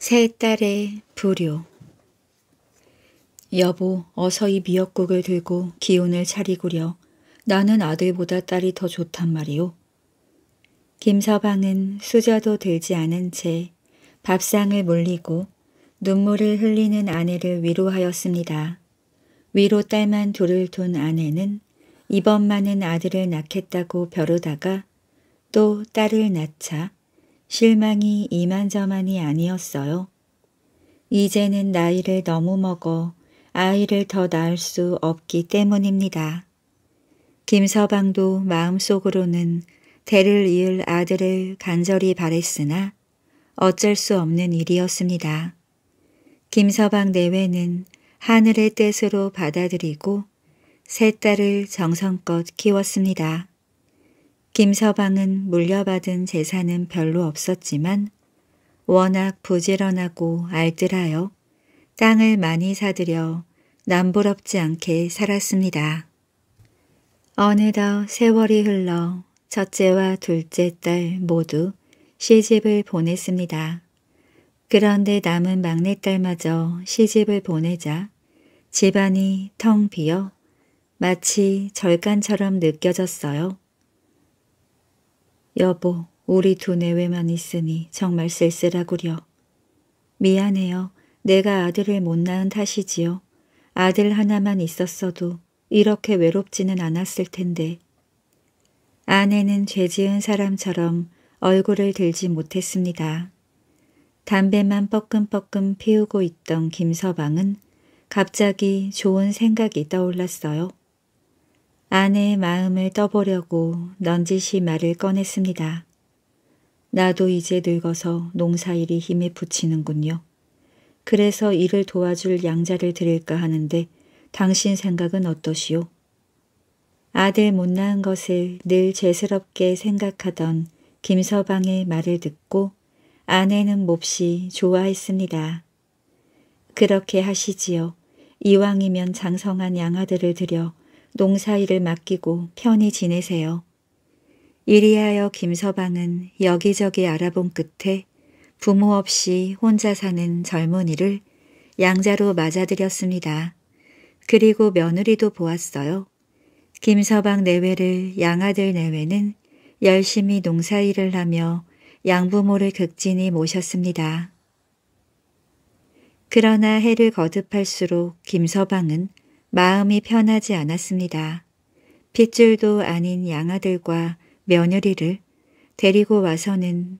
세 딸의 부효 여보 어서 이 미역국을 들고 기운을 차리구려. 나는 아들보다 딸이 더 좋단 말이오. 김서방은 수저도 들지 않은 채 밥상을 물리고 눈물을 흘리는 아내를 위로하였습니다. 위로 딸만 둘을 둔 아내는 이번만은 아들을 낳겠다고 벼르다가 또 딸을 낳자 실망이 이만저만이 아니었어요. 이제는 나이를 너무 먹어 아이를 더 낳을 수 없기 때문입니다. 김서방도 마음속으로는 대를 이을 아들을 간절히 바랬으나 어쩔 수 없는 일이었습니다. 김서방 내외는 하늘의 뜻으로 받아들이고 세 딸을 정성껏 키웠습니다. 김서방은 물려받은 재산은 별로 없었지만 워낙 부지런하고 알뜰하여 땅을 많이 사들여 남부럽지 않게 살았습니다. 어느덧 세월이 흘러 첫째와 둘째 딸 모두 시집을 보냈습니다. 그런데 남은 막내딸마저 시집을 보내자 집안이 텅 비어 마치 절간처럼 느껴졌어요. 여보, 우리 두 내외만 있으니 정말 쓸쓸하구려. 미안해요. 내가 아들을 못 낳은 탓이지요. 아들 하나만 있었어도 이렇게 외롭지는 않았을 텐데. 아내는 죄지은 사람처럼 얼굴을 들지 못했습니다. 담배만 뻐끔뻐끔 피우고 있던 김서방은 갑자기 좋은 생각이 떠올랐어요. 아내의 마음을 떠보려고 넌지시 말을 꺼냈습니다. 나도 이제 늙어서 농사일이 힘에 붙이는군요. 그래서 일을 도와줄 양자를 드릴까 하는데 당신 생각은 어떠시오? 아들 못 낳은 것을 늘 죄스럽게 생각하던 김서방의 말을 듣고 아내는 몹시 좋아했습니다. 그렇게 하시지요. 이왕이면 장성한 양아들을 들여 농사일을 맡기고 편히 지내세요. 이리하여 김서방은 여기저기 알아본 끝에 부모 없이 혼자 사는 젊은이를 양자로 맞아들였습니다. 그리고 며느리도 보았어요. 김서방 내외를 양아들 내외는 열심히 농사일을 하며 양부모를 극진히 모셨습니다. 그러나 해를 거듭할수록 김서방은 마음이 편하지 않았습니다. 핏줄도 아닌 양아들과 며느리를 데리고 와서는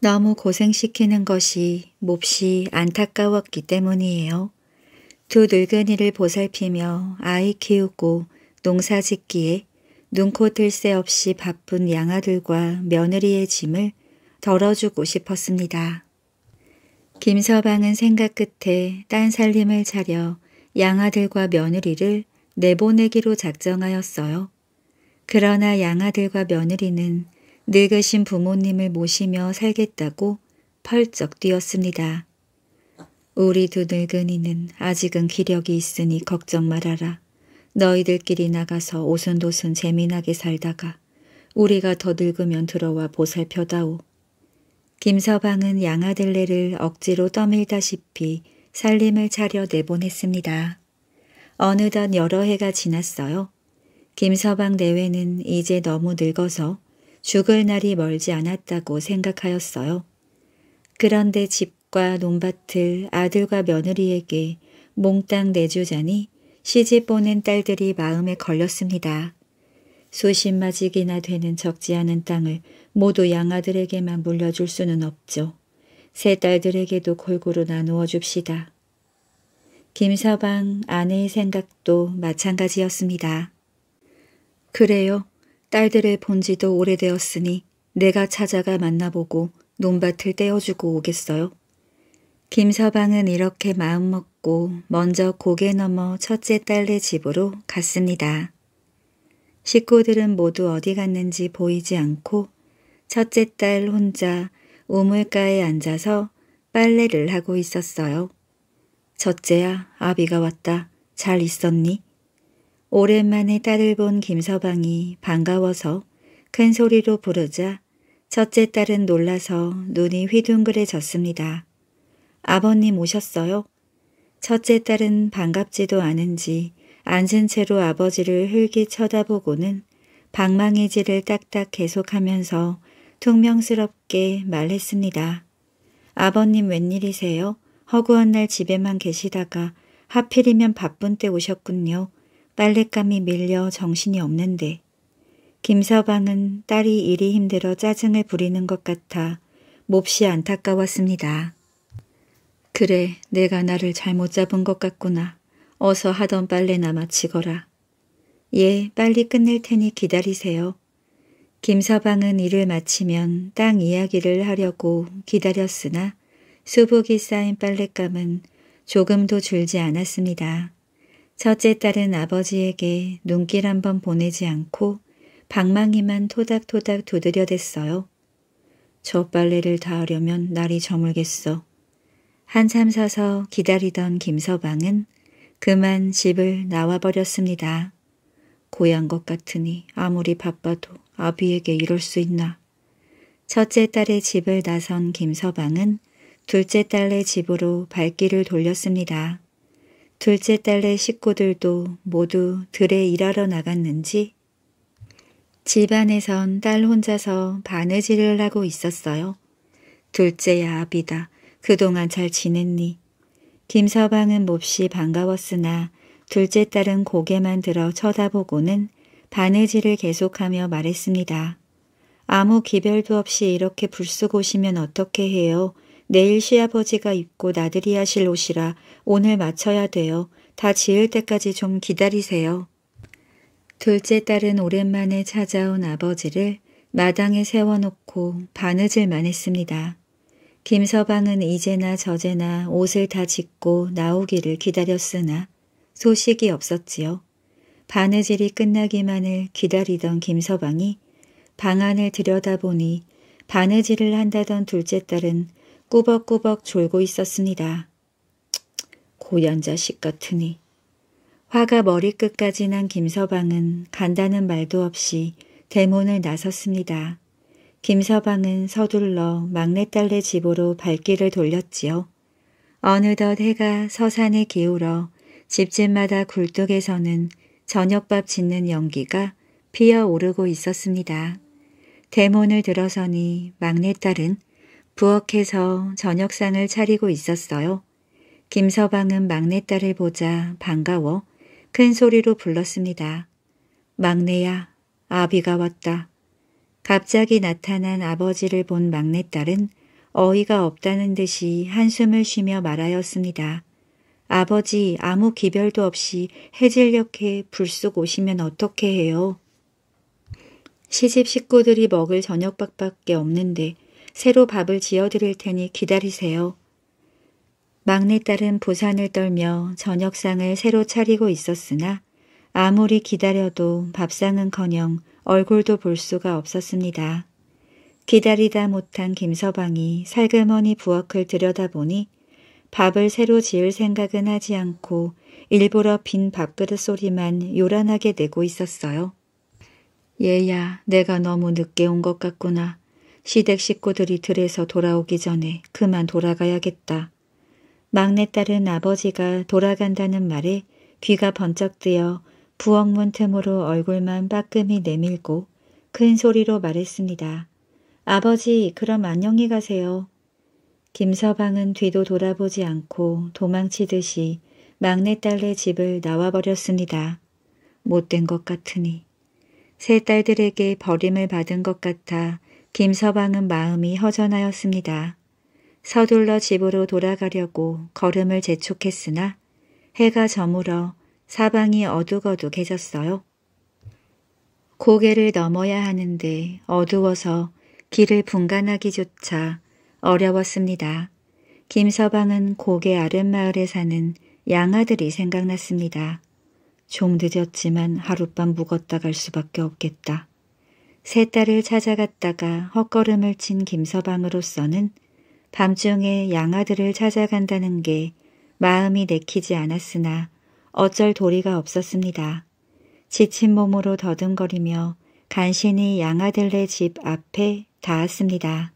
너무 고생시키는 것이 몹시 안타까웠기 때문이에요. 두 늙은이를 보살피며 아이 키우고 농사짓기에 눈코 뜰 새 없이 바쁜 양아들과 며느리의 짐을 덜어주고 싶었습니다. 김서방은 생각 끝에 딴 살림을 차려 양아들과 며느리를 내보내기로 작정하였어요. 그러나 양아들과 며느리는 늙으신 부모님을 모시며 살겠다고 펄쩍 뛰었습니다. 우리 두 늙은이는 아직은 기력이 있으니 걱정 말아라. 너희들끼리 나가서 오순도순 재미나게 살다가 우리가 더 늙으면 들어와 보살펴다오. 김서방은 양아들레를 억지로 떠밀다시피 살림을 차려 내보냈습니다. 어느덧 여러 해가 지났어요. 김서방 내외는 이제 너무 늙어서 죽을 날이 멀지 않았다고 생각하였어요. 그런데 집과 논밭을 아들과 며느리에게 몽땅 내주자니 시집 보낸 딸들이 마음에 걸렸습니다. 수십마직이나 되는 적지 않은 땅을 모두 양아들에게만 물려줄 수는 없죠. 세 딸들에게도 골고루 나누어 줍시다. 김서방 아내의 생각도 마찬가지였습니다. 그래요. 딸들을 본 지도 오래되었으니 내가 찾아가 만나보고 논밭을 떼어주고 오겠어요. 김서방은 이렇게 마음먹고 먼저 고개 넘어 첫째 딸네 집으로 갔습니다. 식구들은 모두 어디 갔는지 보이지 않고 첫째 딸 혼자 우물가에 앉아서 빨래를 하고 있었어요. 첫째야, 아비가 왔다. 잘 있었니? 오랜만에 딸을 본 김서방이 반가워서 큰 소리로 부르자 첫째 딸은 놀라서 눈이 휘둥그레졌습니다. 아버님 오셨어요? 첫째 딸은 반갑지도 않은지 앉은 채로 아버지를 흘기 쳐다보고는 방망이질을 딱딱 계속하면서 퉁명스럽게 말했습니다. 아버님 웬일이세요? 허구한 날 집에만 계시다가 하필이면 바쁜 때 오셨군요. 빨랫감이 밀려 정신이 없는데. 김서방은 딸이 일이 힘들어 짜증을 부리는 것 같아 몹시 안타까웠습니다. 그래, 내가 나를 잘못 잡은 것 같구나. 어서 하던 빨래나 마치거라. 예, 빨리 끝낼 테니 기다리세요. 김서방은 일을 마치면 땅 이야기를 하려고 기다렸으나 수북이 쌓인 빨랫감은 조금도 줄지 않았습니다. 첫째 딸은 아버지에게 눈길 한번 보내지 않고 방망이만 토닥토닥 두드려댔어요. 저 빨래를 다 하려면 날이 저물겠어. 한참 서서 기다리던 김서방은 그만 집을 나와버렸습니다. 고향 것 같으니 아무리 바빠도 아비에게 이럴 수 있나. 첫째 딸의 집을 나선 김서방은 둘째 딸의 집으로 발길을 돌렸습니다. 둘째 딸의 식구들도 모두 들에 일하러 나갔는지 집안에선 딸 혼자서 바느질을 하고 있었어요. 둘째야 아비다. 그동안 잘 지냈니? 김서방은 몹시 반가웠으나 둘째 딸은 고개만 들어 쳐다보고는 바느질을 계속하며 말했습니다. 아무 기별도 없이 이렇게 불쑥 오시면 어떻게 해요? 내일 시아버지가 입고 나들이 하실 옷이라 오늘 맞춰야 돼요. 다 지을 때까지 좀 기다리세요. 둘째 딸은 오랜만에 찾아온 아버지를 마당에 세워놓고 바느질만 했습니다. 김서방은 이제나 저제나 옷을 다 짓고 나오기를 기다렸으나 소식이 없었지요. 바느질이 끝나기만을 기다리던 김서방이 방 안을 들여다보니 바느질을 한다던 둘째 딸은 꾸벅꾸벅 졸고 있었습니다. 고얀 자식 같으니. 화가 머리끝까지 난 김서방은 간다는 말도 없이 대문을 나섰습니다. 김서방은 서둘러 막내딸네 집으로 발길을 돌렸지요. 어느덧 해가 서산에 기울어 집집마다 굴뚝에서는 저녁밥 짓는 연기가 피어오르고 있었습니다. 대문을 들어서니 막내딸은 부엌에서 저녁상을 차리고 있었어요. 김서방은 막내딸을 보자 반가워 큰 소리로 불렀습니다. 막내야, 아비가 왔다. 갑자기 나타난 아버지를 본 막내딸은 어이가 없다는 듯이 한숨을 쉬며 말하였습니다. 아버지 아무 기별도 없이 해질녘에 불쑥 오시면 어떻게 해요? 시집 식구들이 먹을 저녁밥밖에 없는데 새로 밥을 지어드릴 테니 기다리세요. 막내딸은 부산을 떨며 저녁상을 새로 차리고 있었으나 아무리 기다려도 밥상은커녕 얼굴도 볼 수가 없었습니다. 기다리다 못한 김서방이 살그머니 부엌을 들여다보니 밥을 새로 지을 생각은 하지 않고 일부러 빈 밥그릇 소리만 요란하게 내고 있었어요. 얘야, 내가 너무 늦게 온 것 같구나. 시댁 식구들이 들에서 돌아오기 전에 그만 돌아가야겠다. 막내딸은 아버지가 돌아간다는 말에 귀가 번쩍 뜨여 부엌문 틈으로 얼굴만 빠끔히 내밀고 큰 소리로 말했습니다. 아버지, 그럼 안녕히 가세요. 김서방은 뒤도 돌아보지 않고 도망치듯이 막내딸네 집을 나와버렸습니다. 못된 것 같으니. 세 딸들에게 버림을 받은 것 같아 김서방은 마음이 허전하였습니다. 서둘러 집으로 돌아가려고 걸음을 재촉했으나 해가 저물어 사방이 어둑어둑해졌어요. 고개를 넘어야 하는데 어두워서 길을 분간하기조차 어려웠습니다. 김서방은 고개 아랫마을에 사는 양아들이 생각났습니다. 좀 늦었지만 하룻밤 묵었다 갈 수밖에 없겠다. 세 딸을 찾아갔다가 헛걸음을 친 김서방으로서는 밤중에 양아들을 찾아간다는 게 마음이 내키지 않았으나 어쩔 도리가 없었습니다. 지친 몸으로 더듬거리며 간신히 양아들네 집 앞에 닿았습니다.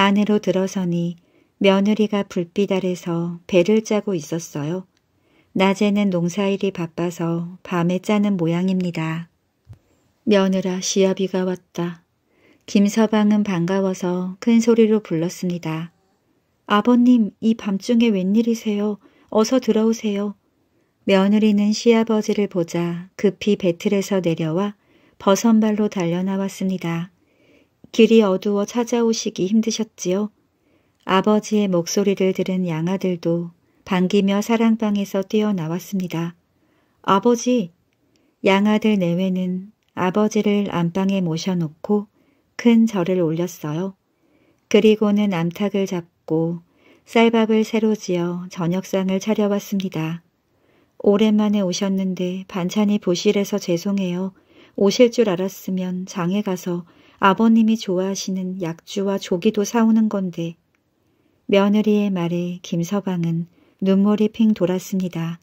안으로 들어서니 며느리가 불빛 아래서 배를 짜고 있었어요. 낮에는 농사일이 바빠서 밤에 짜는 모양입니다. 며느라 시아비가 왔다. 김서방은 반가워서 큰 소리로 불렀습니다. 아버님, 이 밤중에 웬일이세요? 어서 들어오세요. 며느리는 시아버지를 보자 급히 배틀에서 내려와 버선발로 달려나왔습니다. 길이 어두워 찾아오시기 힘드셨지요. 아버지의 목소리를 들은 양아들도 반기며 사랑방에서 뛰어나왔습니다. 아버지! 양아들 내외는 아버지를 안방에 모셔놓고 큰 절을 올렸어요. 그리고는 암탉을 잡고 쌀밥을 새로 지어 저녁상을 차려왔습니다. 오랜만에 오셨는데 반찬이 부실해서 죄송해요. 오실 줄 알았으면 장에 가서 아버님이 좋아하시는 약주와 조기도 사오는 건데 며느리의 말에 김서방은 눈물이 핑 돌았습니다.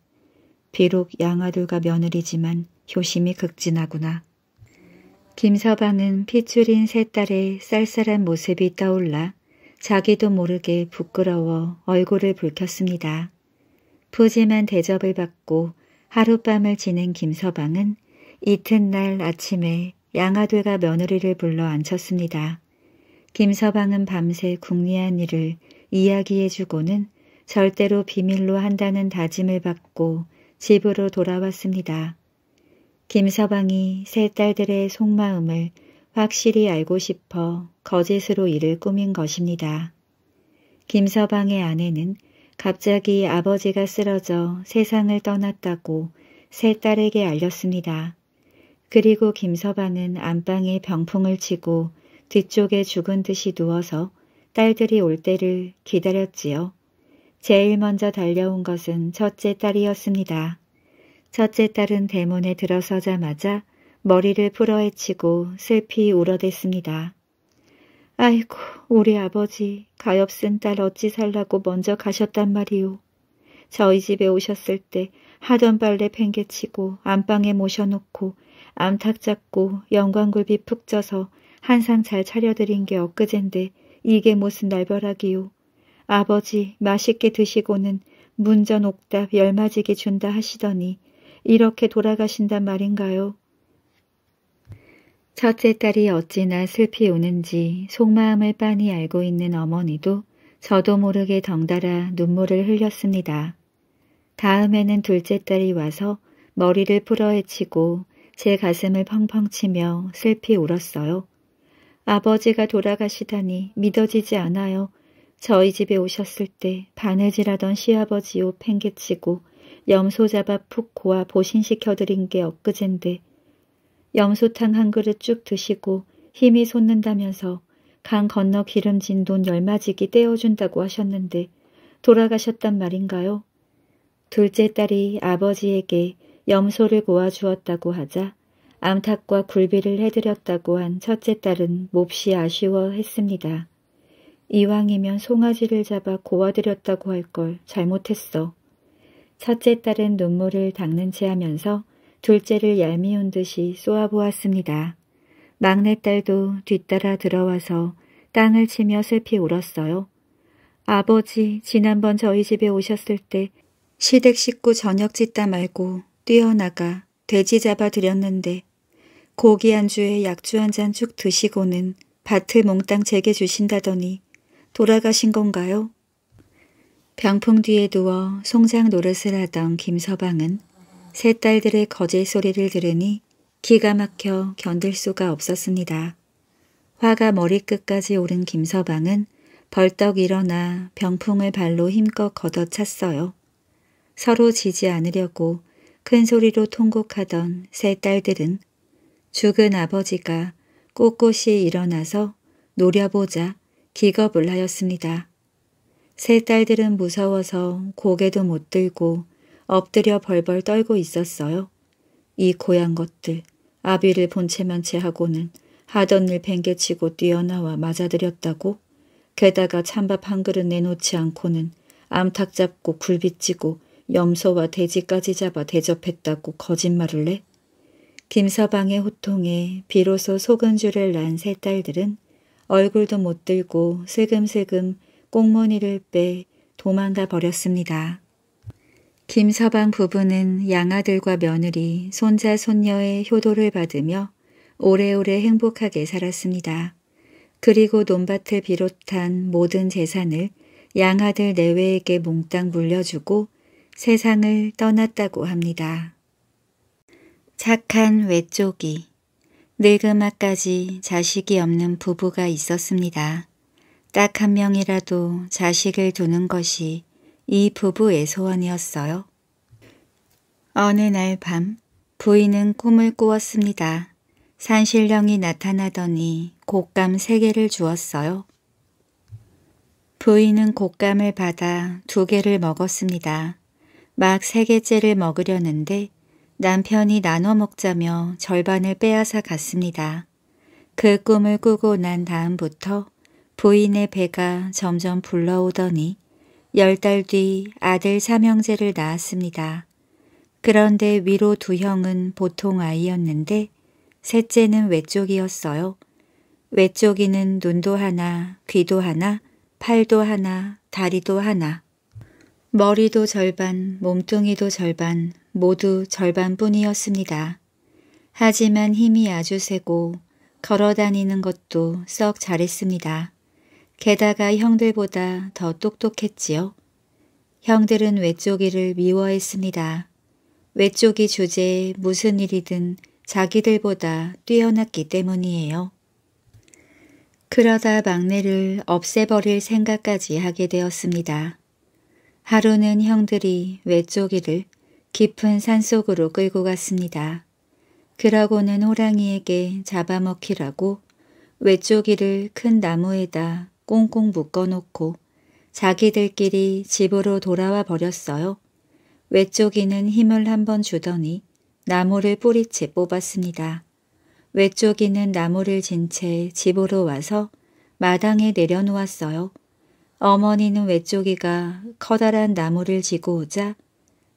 비록 양아들과 며느리지만 효심이 극진하구나. 김서방은 핏줄인 세 딸의 쌀쌀한 모습이 떠올라 자기도 모르게 부끄러워 얼굴을 붉혔습니다. 푸짐한 대접을 받고 하룻밤을 지낸 김서방은 이튿날 아침에 양아되가 며느리를 불러 앉혔습니다. 김서방은 밤새 궁리한 일을 이야기해주고는 절대로 비밀로 한다는 다짐을 받고 집으로 돌아왔습니다. 김서방이 세 딸들의 속마음을 확실히 알고 싶어 거짓으로 일을 꾸민 것입니다. 김서방의 아내는 갑자기 아버지가 쓰러져 세상을 떠났다고 세 딸에게 알렸습니다. 그리고 김서방은 안방에 병풍을 치고 뒤쪽에 죽은 듯이 누워서 딸들이 올 때를 기다렸지요. 제일 먼저 달려온 것은 첫째 딸이었습니다. 첫째 딸은 대문에 들어서자마자 머리를 풀어헤치고 슬피 울어댔습니다. 아이고 우리 아버지 가엾은 딸 어찌 살라고 먼저 가셨단 말이오. 저희 집에 오셨을 때 하던 발레 팽개치고 안방에 모셔놓고 암탉 잡고 영광굴비 푹 쪄서 한상 잘 차려드린 게 엊그젠데 이게 무슨 날벼락이요. 아버지 맛있게 드시고는 문전 옥답 열맞이게 준다 하시더니 이렇게 돌아가신단 말인가요? 첫째 딸이 어찌나 슬피 우는지 속마음을 빤히 알고 있는 어머니도 저도 모르게 덩달아 눈물을 흘렸습니다. 다음에는 둘째 딸이 와서 머리를 풀어헤치고 제 가슴을 펑펑 치며 슬피 울었어요. 아버지가 돌아가시다니 믿어지지 않아요. 저희 집에 오셨을 때 바느질하던 시아버지 옷 팽개치고 염소 잡아 푹 고아 보신시켜드린 게 엊그젠데 염소탕 한 그릇 쭉 드시고 힘이 솟는다면서 강 건너 기름진 돈 열마지기 떼어준다고 하셨는데 돌아가셨단 말인가요? 둘째 딸이 아버지에게 염소를 고아 주었다고 하자 암탉과 굴비를 해드렸다고 한 첫째 딸은 몹시 아쉬워했습니다. 이왕이면 송아지를 잡아 고아드렸다고 할 걸 잘못했어. 첫째 딸은 눈물을 닦는 채 하면서 둘째를 얄미운 듯이 쏘아보았습니다. 막내딸도 뒤따라 들어와서 땅을 치며 슬피 울었어요. 아버지, 지난번 저희 집에 오셨을 때 시댁 식구 저녁 짓다 말고 뛰어나가 돼지 잡아 드렸는데 고기 안주에 약주 한 잔 쭉 드시고는 밭을 몽땅 제게 주신다더니 돌아가신 건가요? 병풍 뒤에 누워 송장 노릇을 하던 김서방은 세 딸들의 거짓 소리를 들으니 기가 막혀 견딜 수가 없었습니다. 화가 머리끝까지 오른 김서방은 벌떡 일어나 병풍을 발로 힘껏 걷어찼어요. 서로 지지 않으려고 큰 소리로 통곡하던 세 딸들은 죽은 아버지가 꼿꼿이 일어나서 노려보자 기겁을 하였습니다. 세 딸들은 무서워서 고개도 못 들고 엎드려 벌벌 떨고 있었어요. 이 고향 것들, 아비를 본체만체 하고는 하던 일팽개치고 뛰어나와 맞아들였다고? 게다가 찬밥 한 그릇 내놓지 않고는 암탉 잡고 굴비찌고 염소와 돼지까지 잡아 대접했다고 거짓말을 해? 김서방의 호통에 비로소 속은 줄을 난 세 딸들은 얼굴도 못 들고 슬금슬금 꽁무니를 빼 도망가 버렸습니다. 김서방 부부는 양아들과 며느리, 손자, 손녀의 효도를 받으며 오래오래 행복하게 살았습니다. 그리고 논밭을 비롯한 모든 재산을 양아들 내외에게 몽땅 물려주고 세상을 떠났다고 합니다. 착한 외쪽이 늙음아까지 자식이 없는 부부가 있었습니다. 딱 한 명이라도 자식을 두는 것이 이 부부의 소원이었어요. 어느 날 밤 부인은 꿈을 꾸었습니다. 산신령이 나타나더니 곶감 세 개를 주었어요. 부인은 곶감을 받아 두 개를 먹었습니다. 막세 개째를 먹으려는데 남편이 나눠 먹자며 절반을 빼앗아 갔습니다. 그 꿈을 꾸고 난 다음부터 부인의 배가 점점 불러오더니 열 달 뒤 아들 삼형제를 낳았습니다. 그런데 위로 두 형은 보통 아이였는데 셋째는 외쪽이었어요. 외쪽이는 눈도 하나, 귀도 하나, 팔도 하나, 다리도 하나. 머리도 절반, 몸뚱이도 절반, 모두 절반뿐이었습니다. 하지만 힘이 아주 세고 걸어다니는 것도 썩 잘했습니다. 게다가 형들보다 더 똑똑했지요. 형들은 외쪽이를 미워했습니다. 외쪽이 주제에 무슨 일이든 자기들보다 뛰어났기 때문이에요. 그러다 막내를 없애버릴 생각까지 하게 되었습니다. 하루는 형들이 외쪽이를 깊은 산속으로 끌고 갔습니다. 그러고는 호랑이에게 잡아먹히라고 외쪽이를 큰 나무에다 꽁꽁 묶어놓고 자기들끼리 집으로 돌아와 버렸어요. 외쪽이는 힘을 한번 주더니 나무를 뿌리채 뽑았습니다. 외쪽이는 나무를 진 채 집으로 와서 마당에 내려놓았어요. 어머니는 외쪽이가 커다란 나무를 지고 오자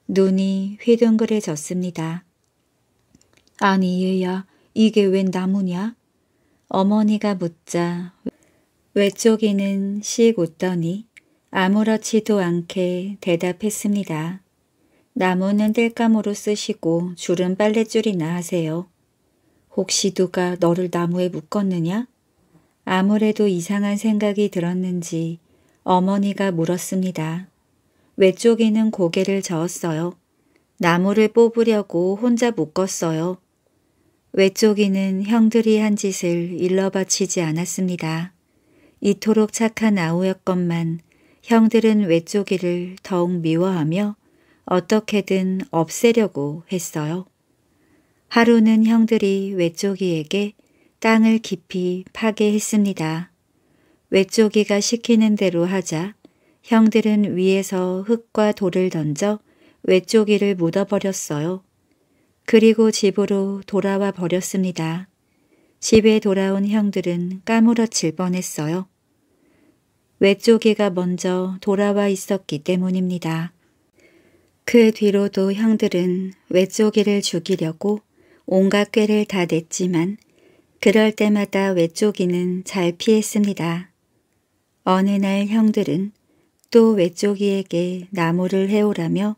눈이 휘둥그레졌습니다. 아니 얘야 이게 웬 나무냐? 어머니가 묻자 외쪽이는 씩 웃더니 아무렇지도 않게 대답했습니다. 나무는 뗄감으로 쓰시고 줄은 빨랫줄이나 하세요. 혹시 누가 너를 나무에 묶었느냐? 아무래도 이상한 생각이 들었는지 어머니가 물었습니다. 외쪽이는 고개를 저었어요. 나무를 뽑으려고 혼자 묶었어요. 외쪽이는 형들이 한 짓을 일러 바치지 않았습니다. 이토록 착한 아우였건만 형들은 외쪽이를 더욱 미워하며 어떻게든 없애려고 했어요. 하루는 형들이 외쪽이에게 땅을 깊이 파괴했습니다. 외쪽이가 시키는 대로 하자 형들은 위에서 흙과 돌을 던져 외쪽이를 묻어버렸어요. 그리고 집으로 돌아와 버렸습니다. 집에 돌아온 형들은 까무러칠 뻔했어요. 외쪽이가 먼저 돌아와 있었기 때문입니다. 그 뒤로도 형들은 외쪽이를 죽이려고 온갖 꾀를 다 냈지만 그럴 때마다 외쪽이는 잘 피했습니다. 어느 날 형들은 또 외쪽이에게 나무를 해오라며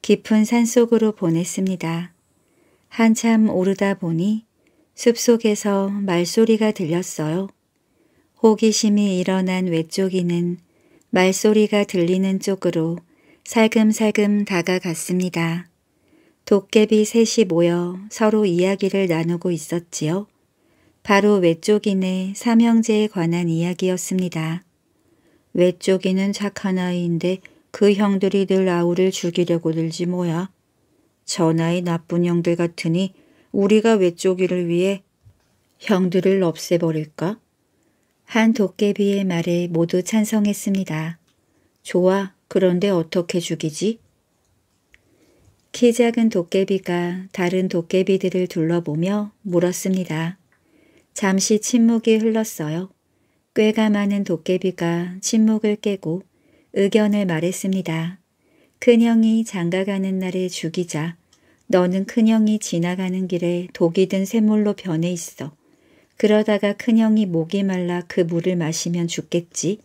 깊은 산속으로 보냈습니다. 한참 오르다 보니 숲속에서 말소리가 들렸어요. 호기심이 일어난 외쪽이는 말소리가 들리는 쪽으로 살금살금 다가갔습니다. 도깨비 셋이 모여 서로 이야기를 나누고 있었지요. 바로 외쪽인의 삼형제에 관한 이야기였습니다. 외쪽이는 착한 아이인데 그 형들이 늘 아우를 죽이려고 들지 뭐야. 전하의 나쁜 형들 같으니 우리가 외쪽이를 위해 형들을 없애버릴까? 한 도깨비의 말에 모두 찬성했습니다. 좋아, 그런데 어떻게 죽이지? 키 작은 도깨비가 다른 도깨비들을 둘러보며 물었습니다. 잠시 침묵이 흘렀어요. 꾀가 많은 도깨비가 침묵을 깨고 의견을 말했습니다. 큰형이 장가가는 날에 죽이자 너는 큰형이 지나가는 길에 독이 든 샘물로 변해 있어. 그러다가 큰형이 목이 말라 그 물을 마시면 죽겠지.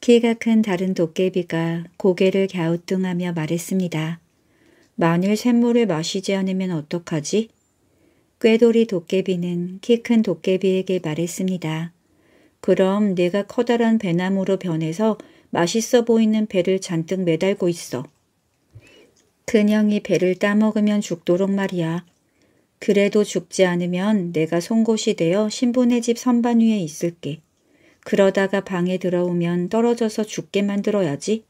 키가 큰 다른 도깨비가 고개를 갸우뚱하며 말했습니다. 만일 샘물을 마시지 않으면 어떡하지? 꾀돌이 도깨비는 키 큰 도깨비에게 말했습니다. 그럼 내가 커다란 배나무로 변해서 맛있어 보이는 배를 잔뜩 매달고 있어. 그냥이 배를 따먹으면 죽도록 말이야. 그래도 죽지 않으면 내가 송곳이 되어 신부네 집 선반 위에 있을게. 그러다가 방에 들어오면 떨어져서 죽게 만들어야지.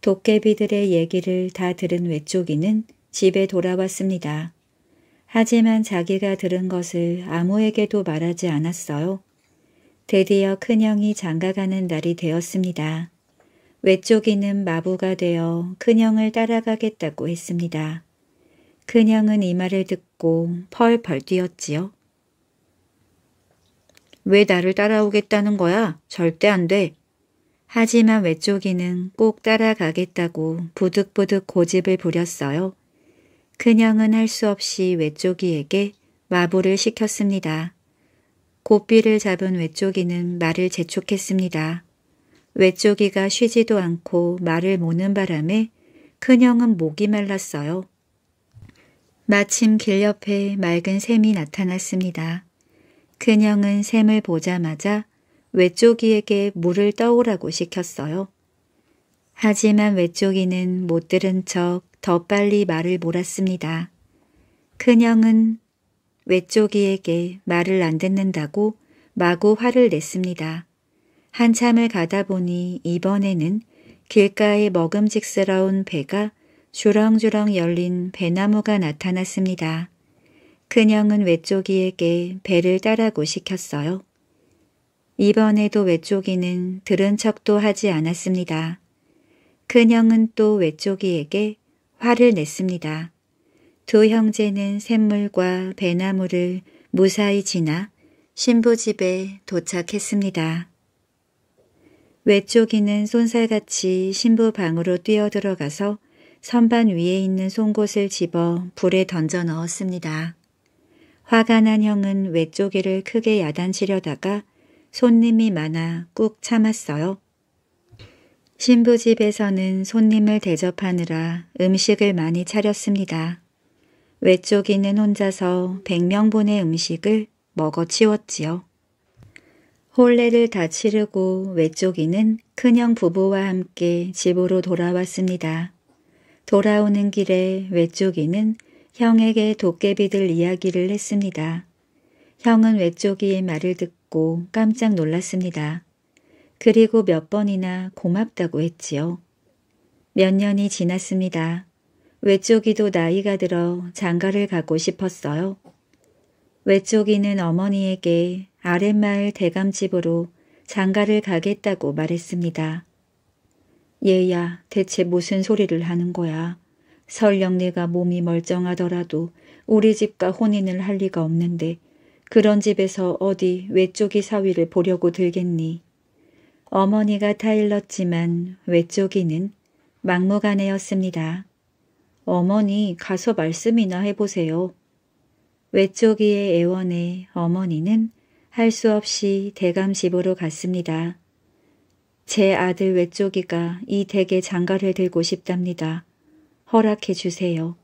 도깨비들의 얘기를 다 들은 외쪽이는 집에 돌아왔습니다. 하지만 자기가 들은 것을 아무에게도 말하지 않았어요. 드디어 큰형이 장가가는 날이 되었습니다. 외쪽이는 마부가 되어 큰형을 따라가겠다고 했습니다. 큰형은 이 말을 듣고 펄펄 뛰었지요. 왜 나를 따라오겠다는 거야? 절대 안 돼. 하지만 외쪽이는 꼭 따라가겠다고 부득부득 고집을 부렸어요. 큰형은 할 수 없이 외쪽이에게 마부를 시켰습니다. 고삐를 잡은 외쪽이는 말을 재촉했습니다. 외쪽이가 쉬지도 않고 말을 모는 바람에 큰형은 목이 말랐어요. 마침 길 옆에 맑은 샘이 나타났습니다. 큰형은 샘을 보자마자 외쪽이에게 물을 떠오라고 시켰어요. 하지만 외쪽이는 못 들은 척 더 빨리 말을 몰았습니다. 큰형은 외쪽이에게 말을 안 듣는다고 마구 화를 냈습니다. 한참을 가다 보니 이번에는 길가에 먹음직스러운 배가 주렁주렁 열린 배나무가 나타났습니다. 큰형은 외쪽이에게 배를 따라고 시켰어요. 이번에도 외쪽이는 들은 척도 하지 않았습니다. 큰형은 또 외쪽이에게 화를 냈습니다. 두 형제는 샘물과 배나무를 무사히 지나 신부 집에 도착했습니다. 외쪽이는 손살같이 신부 방으로 뛰어들어가서 선반 위에 있는 송곳을 집어 불에 던져 넣었습니다. 화가 난 형은 외쪽이를 크게 야단치려다가 손님이 많아 꾹 참았어요. 신부집에서는 손님을 대접하느라 음식을 많이 차렸습니다. 외쪽이는 혼자서 백명분의 음식을 먹어치웠지요. 홀례를다 치르고 외쪽이는 큰형 부부와 함께 집으로 돌아왔습니다. 돌아오는 길에 외쪽이는 형에게 도깨비들 이야기를 했습니다. 형은 외쪽이의 말을 듣고 깜짝 놀랐습니다. 그리고 몇 번이나 고맙다고 했지요. 몇 년이 지났습니다. 외쪽이도 나이가 들어 장가를 가고 싶었어요. 외쪽이는 어머니에게 아랫마을 대감집으로 장가를 가겠다고 말했습니다. 얘야 대체 무슨 소리를 하는 거야. 설령 내가 몸이 멀쩡하더라도 우리 집과 혼인을 할 리가 없는데 그런 집에서 어디 외쪽이 사위를 보려고 들겠니. 어머니가 타일렀지만 외쪽이는 막무가내였습니다. 어머니 가서 말씀이나 해보세요. 외쪽이의 애원에 어머니는 할 수 없이 대감 집으로 갔습니다. 제 아들 외쪽이가 이 댁에 장가를 들고 싶답니다. 허락해 주세요.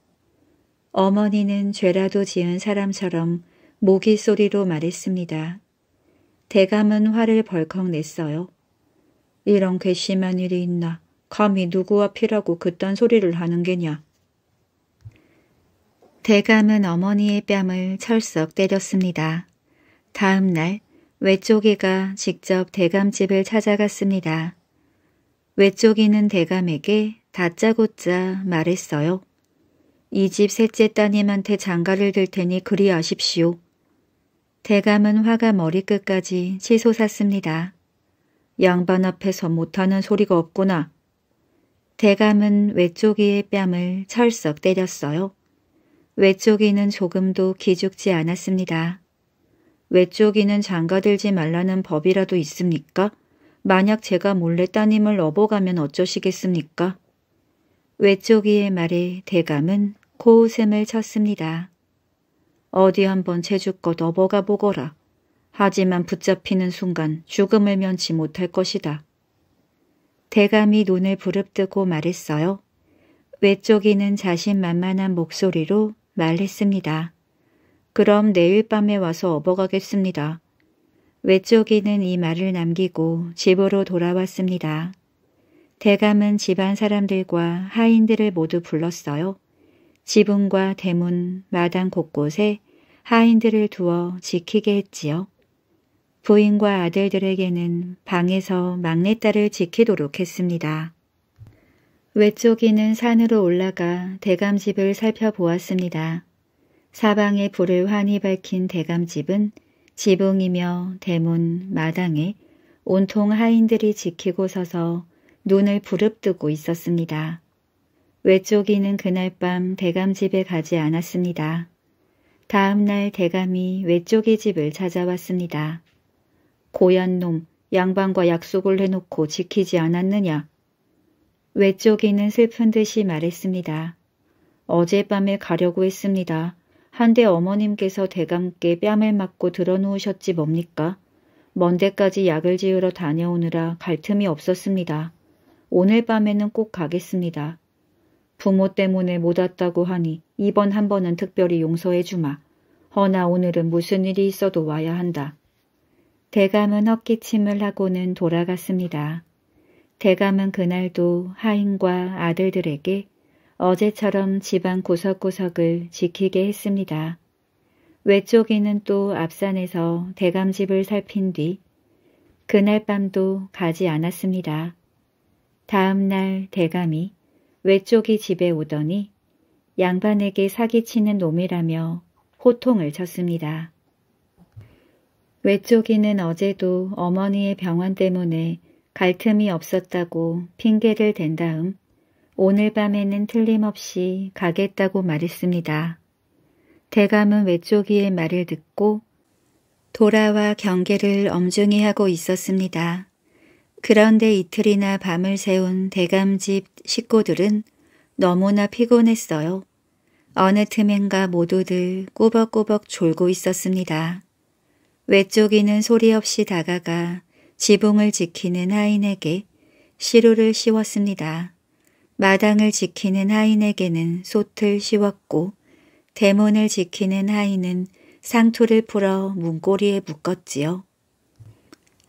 어머니는 죄라도 지은 사람처럼 모기 소리로 말했습니다. 대감은 화를 벌컥 냈어요. 이런 괘씸한 일이 있나. 감히 누구와 피라고 그딴 소리를 하는 게냐. 대감은 어머니의 뺨을 철썩 때렸습니다. 다음 날 외쪽이가 직접 대감집을 찾아갔습니다. 외쪽이는 대감에게 다짜고짜 말했어요. 이 집 셋째 따님한테 장가를 들 테니 그리하십시오. 대감은 화가 머리끝까지 치솟았습니다. 양반 앞에서 못하는 소리가 없구나. 대감은 외쪽이의 뺨을 철썩 때렸어요. 외쪽이는 조금도 기죽지 않았습니다. 외쪽이는 장가들지 말라는 법이라도 있습니까? 만약 제가 몰래 따님을 업어가면 어쩌시겠습니까? 외쪽이의 말에 대감은 고웃음을 쳤습니다. 어디 한번 채주껏 업어가 보거라. 하지만 붙잡히는 순간 죽음을 면치 못할 것이다. 대감이 눈을 부릅뜨고 말했어요. 외쪽이는 자신만만한 목소리로 말했습니다. 그럼 내일 밤에 와서 업어가겠습니다. 외쪽이는 이 말을 남기고 집으로 돌아왔습니다. 대감은 집안 사람들과 하인들을 모두 불렀어요. 지붕과 대문, 마당 곳곳에 하인들을 두어 지키게 했지요. 부인과 아들들에게는 방에서 막내딸을 지키도록 했습니다. 외쪽이는 산으로 올라가 대감집을 살펴보았습니다. 사방에 불을 환히 밝힌 대감집은 지붕이며 대문, 마당에 온통 하인들이 지키고 서서 눈을 부릅뜨고 있었습니다. 외쪽이는 그날 밤 대감집에 가지 않았습니다. 다음날 대감이 외쪽이 집을 찾아왔습니다. 고얀 놈, 양반과 약속을 해놓고 지키지 않았느냐? 외쪽이는 슬픈 듯이 말했습니다. 어젯밤에 가려고 했습니다. 한데 어머님께서 대감께 뺨을 맞고 들어누우셨지 뭡니까? 먼 데까지 약을 지으러 다녀오느라 갈 틈이 없었습니다. 오늘 밤에는 꼭 가겠습니다. 부모 때문에 못 왔다고 하니 이번 한 번은 특별히 용서해 주마. 허나 오늘은 무슨 일이 있어도 와야 한다. 대감은 헛기침을 하고는 돌아갔습니다. 대감은 그날도 하인과 아들들에게 어제처럼 집안 구석구석을 지키게 했습니다. 외쪽이는 또 앞산에서 대감집을 살핀 뒤 그날 밤도 가지 않았습니다. 다음 날 대감이 외쪽이 집에 오더니 양반에게 사기치는 놈이라며 호통을 쳤습니다. 외쪽이는 어제도 어머니의 병원 때문에 갈 틈이 없었다고 핑계를 댄 다음 오늘 밤에는 틀림없이 가겠다고 말했습니다. 대감은 외쪽이의 말을 듣고 돌아와 경계를 엄중히 하고 있었습니다. 그런데 이틀이나 밤을 새운 대감집 식구들은 너무나 피곤했어요. 어느 틈엔가 모두들 꼬벅꼬벅 졸고 있었습니다. 외쪽이는 소리 없이 다가가 지붕을 지키는 하인에게 시루를 씌웠습니다. 마당을 지키는 하인에게는 솥을 씌웠고 대문을 지키는 하인은 상투를 풀어 문고리에 묶었지요.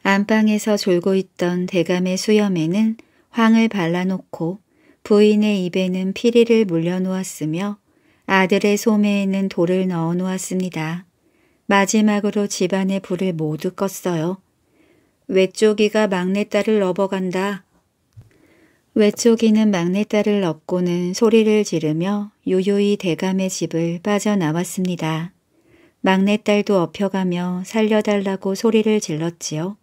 안방에서 졸고 있던 대감의 수염에는 황을 발라놓고 부인의 입에는 피리를 물려놓았으며 아들의 소매에는 돌을 넣어놓았습니다. 마지막으로 집안의 불을 모두 껐어요. 외쪽이가 막내딸을 업어간다. 외쪽이는 막내딸을 업고는 소리를 지르며 요요히 대감의 집을 빠져나왔습니다. 막내딸도 업혀가며 살려달라고 소리를 질렀지요.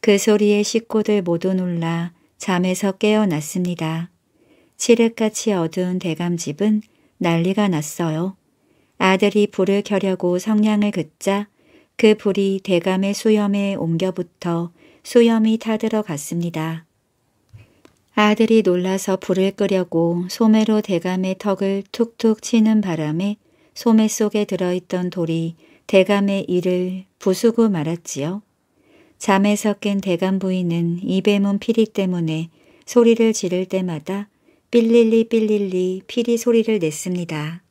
그 소리에 식구들 모두 놀라 잠에서 깨어났습니다. 칠흑같이 어두운 대감집은 난리가 났어요. 아들이 불을 켜려고 성냥을 긋자 그 불이 대감의 수염에 옮겨붙어 수염이 타들어갔습니다. 아들이 놀라서 불을 끄려고 소매로 대감의 턱을 툭툭 치는 바람에 소매 속에 들어있던 돌이 대감의 이를 부수고 말았지요. 잠에서 깬 대감 부인은 입에 문 피리 때문에 소리를 지를 때마다 삘릴리 삘릴리 피리 소리를 냈습니다.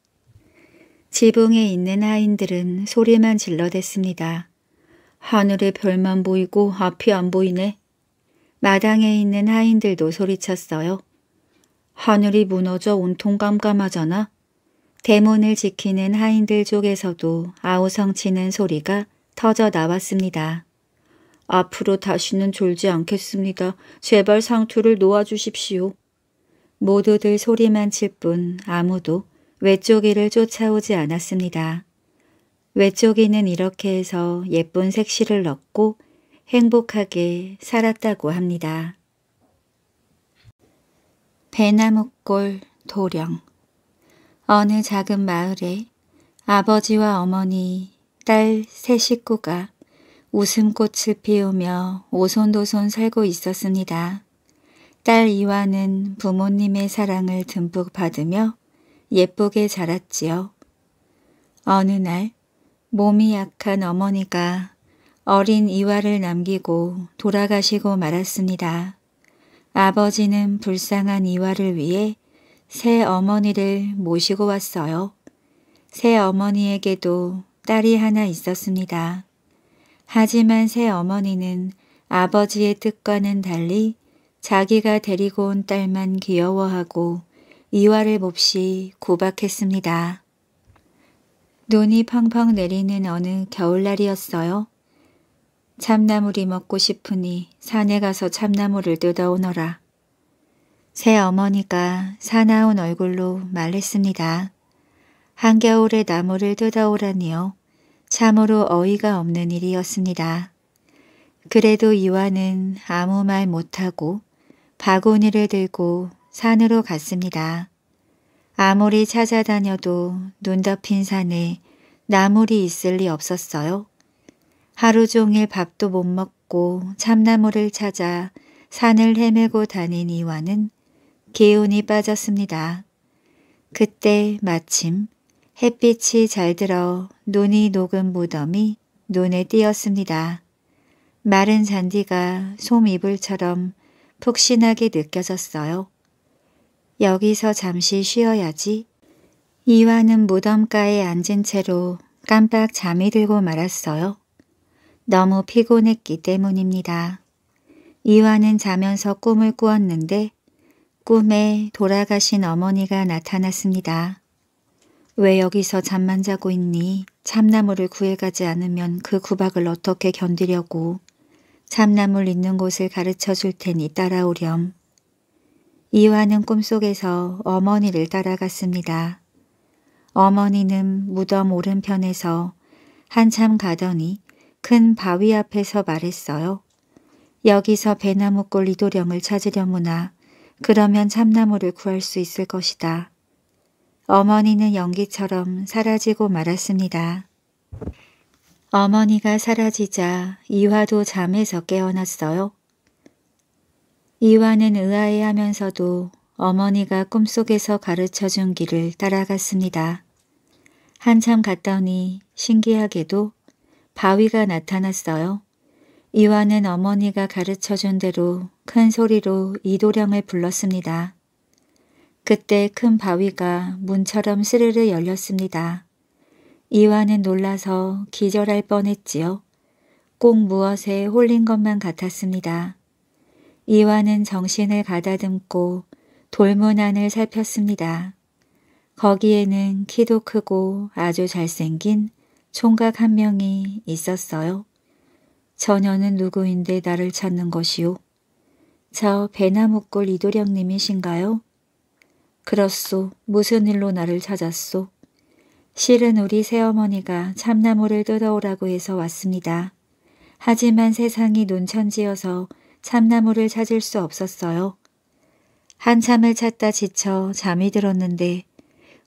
지붕에 있는 하인들은 소리만 질러댔습니다. 하늘에 별만 보이고 앞이 안 보이네. 마당에 있는 하인들도 소리쳤어요. 하늘이 무너져 온통 깜깜하잖아. 대문을 지키는 하인들 쪽에서도 아우성치는 소리가 터져 나왔습니다. 앞으로 다시는 졸지 않겠습니다. 제발 상투를 놓아주십시오. 모두들 소리만 칠 뿐 아무도 외쪽이를 쫓아오지 않았습니다. 외쪽이는 이렇게 해서 예쁜 색시를 넣고 행복하게 살았다고 합니다. 배나무골 도령 어느 작은 마을에 아버지와 어머니, 딸 세 식구가 웃음꽃을 피우며 오손도손 살고 있었습니다. 딸이와는 부모님의 사랑을 듬뿍 받으며 예쁘게 자랐지요. 어느 날 몸이 약한 어머니가 어린 이화를 남기고 돌아가시고 말았습니다. 아버지는 불쌍한 이화를 위해 새 어머니를 모시고 왔어요. 새 어머니에게도 딸이 하나 있었습니다. 하지만 새 어머니는 아버지의 뜻과는 달리 자기가 데리고 온 딸만 귀여워하고 이화를 몹시 고박했습니다. 눈이 펑펑 내리는 어느 겨울날이었어요. 참나물이 먹고 싶으니 산에 가서 참나물을 뜯어오너라. 새 어머니가 사나운 얼굴로 말했습니다. 한겨울에 나무를 뜯어오라니요. 참으로 어이가 없는 일이었습니다. 그래도 이화는 아무 말 못하고 바구니를 들고 산으로 갔습니다. 아무리 찾아다녀도 눈 덮인 산에 나물이 있을 리 없었어요. 하루 종일 밥도 못 먹고 참나물을 찾아 산을 헤매고 다닌 이와는 기운이 빠졌습니다. 그때 마침 햇빛이 잘 들어 눈이 녹은 무덤이 눈에 띄었습니다. 마른 잔디가 솜이불처럼 푹신하게 느껴졌어요. 여기서 잠시 쉬어야지. 이화는 무덤가에 앉은 채로 깜빡 잠이 들고 말았어요. 너무 피곤했기 때문입니다. 이화는 자면서 꿈을 꾸었는데 꿈에 돌아가신 어머니가 나타났습니다. 왜 여기서 잠만 자고 있니? 참나물을 구해가지 않으면 그 구박을 어떻게 견디려고. 참나물 있는 곳을 가르쳐 줄 테니 따라오렴. 이화는 꿈속에서 어머니를 따라갔습니다. 어머니는 무덤 오른편에서 한참 가더니 큰 바위 앞에서 말했어요. 여기서 배나무꼴 이도령을 찾으려무나 그러면 참나무를 구할 수 있을 것이다. 어머니는 연기처럼 사라지고 말았습니다. 어머니가 사라지자 이화도 잠에서 깨어났어요. 이와는 의아해하면서도 어머니가 꿈속에서 가르쳐준 길을 따라갔습니다. 한참 갔더니 신기하게도 바위가 나타났어요. 이와는 어머니가 가르쳐준 대로 큰 소리로 이도령을 불렀습니다. 그때 큰 바위가 문처럼 스르르 열렸습니다. 이와는 놀라서 기절할 뻔했지요. 꼭 무엇에 홀린 것만 같았습니다. 이와는 정신을 가다듬고 돌문 안을 살폈습니다. 거기에는 키도 크고 아주 잘생긴 총각 한 명이 있었어요. 저녀는 누구인데 나를 찾는 것이요? 저 배나무골 이도령님이신가요? 그렇소. 무슨 일로 나를 찾았소? 실은 우리 새어머니가 참나무를 뜯어오라고 해서 왔습니다. 하지만 세상이 논천지여서 참나무를 찾을 수 없었어요. 한참을 찾다 지쳐 잠이 들었는데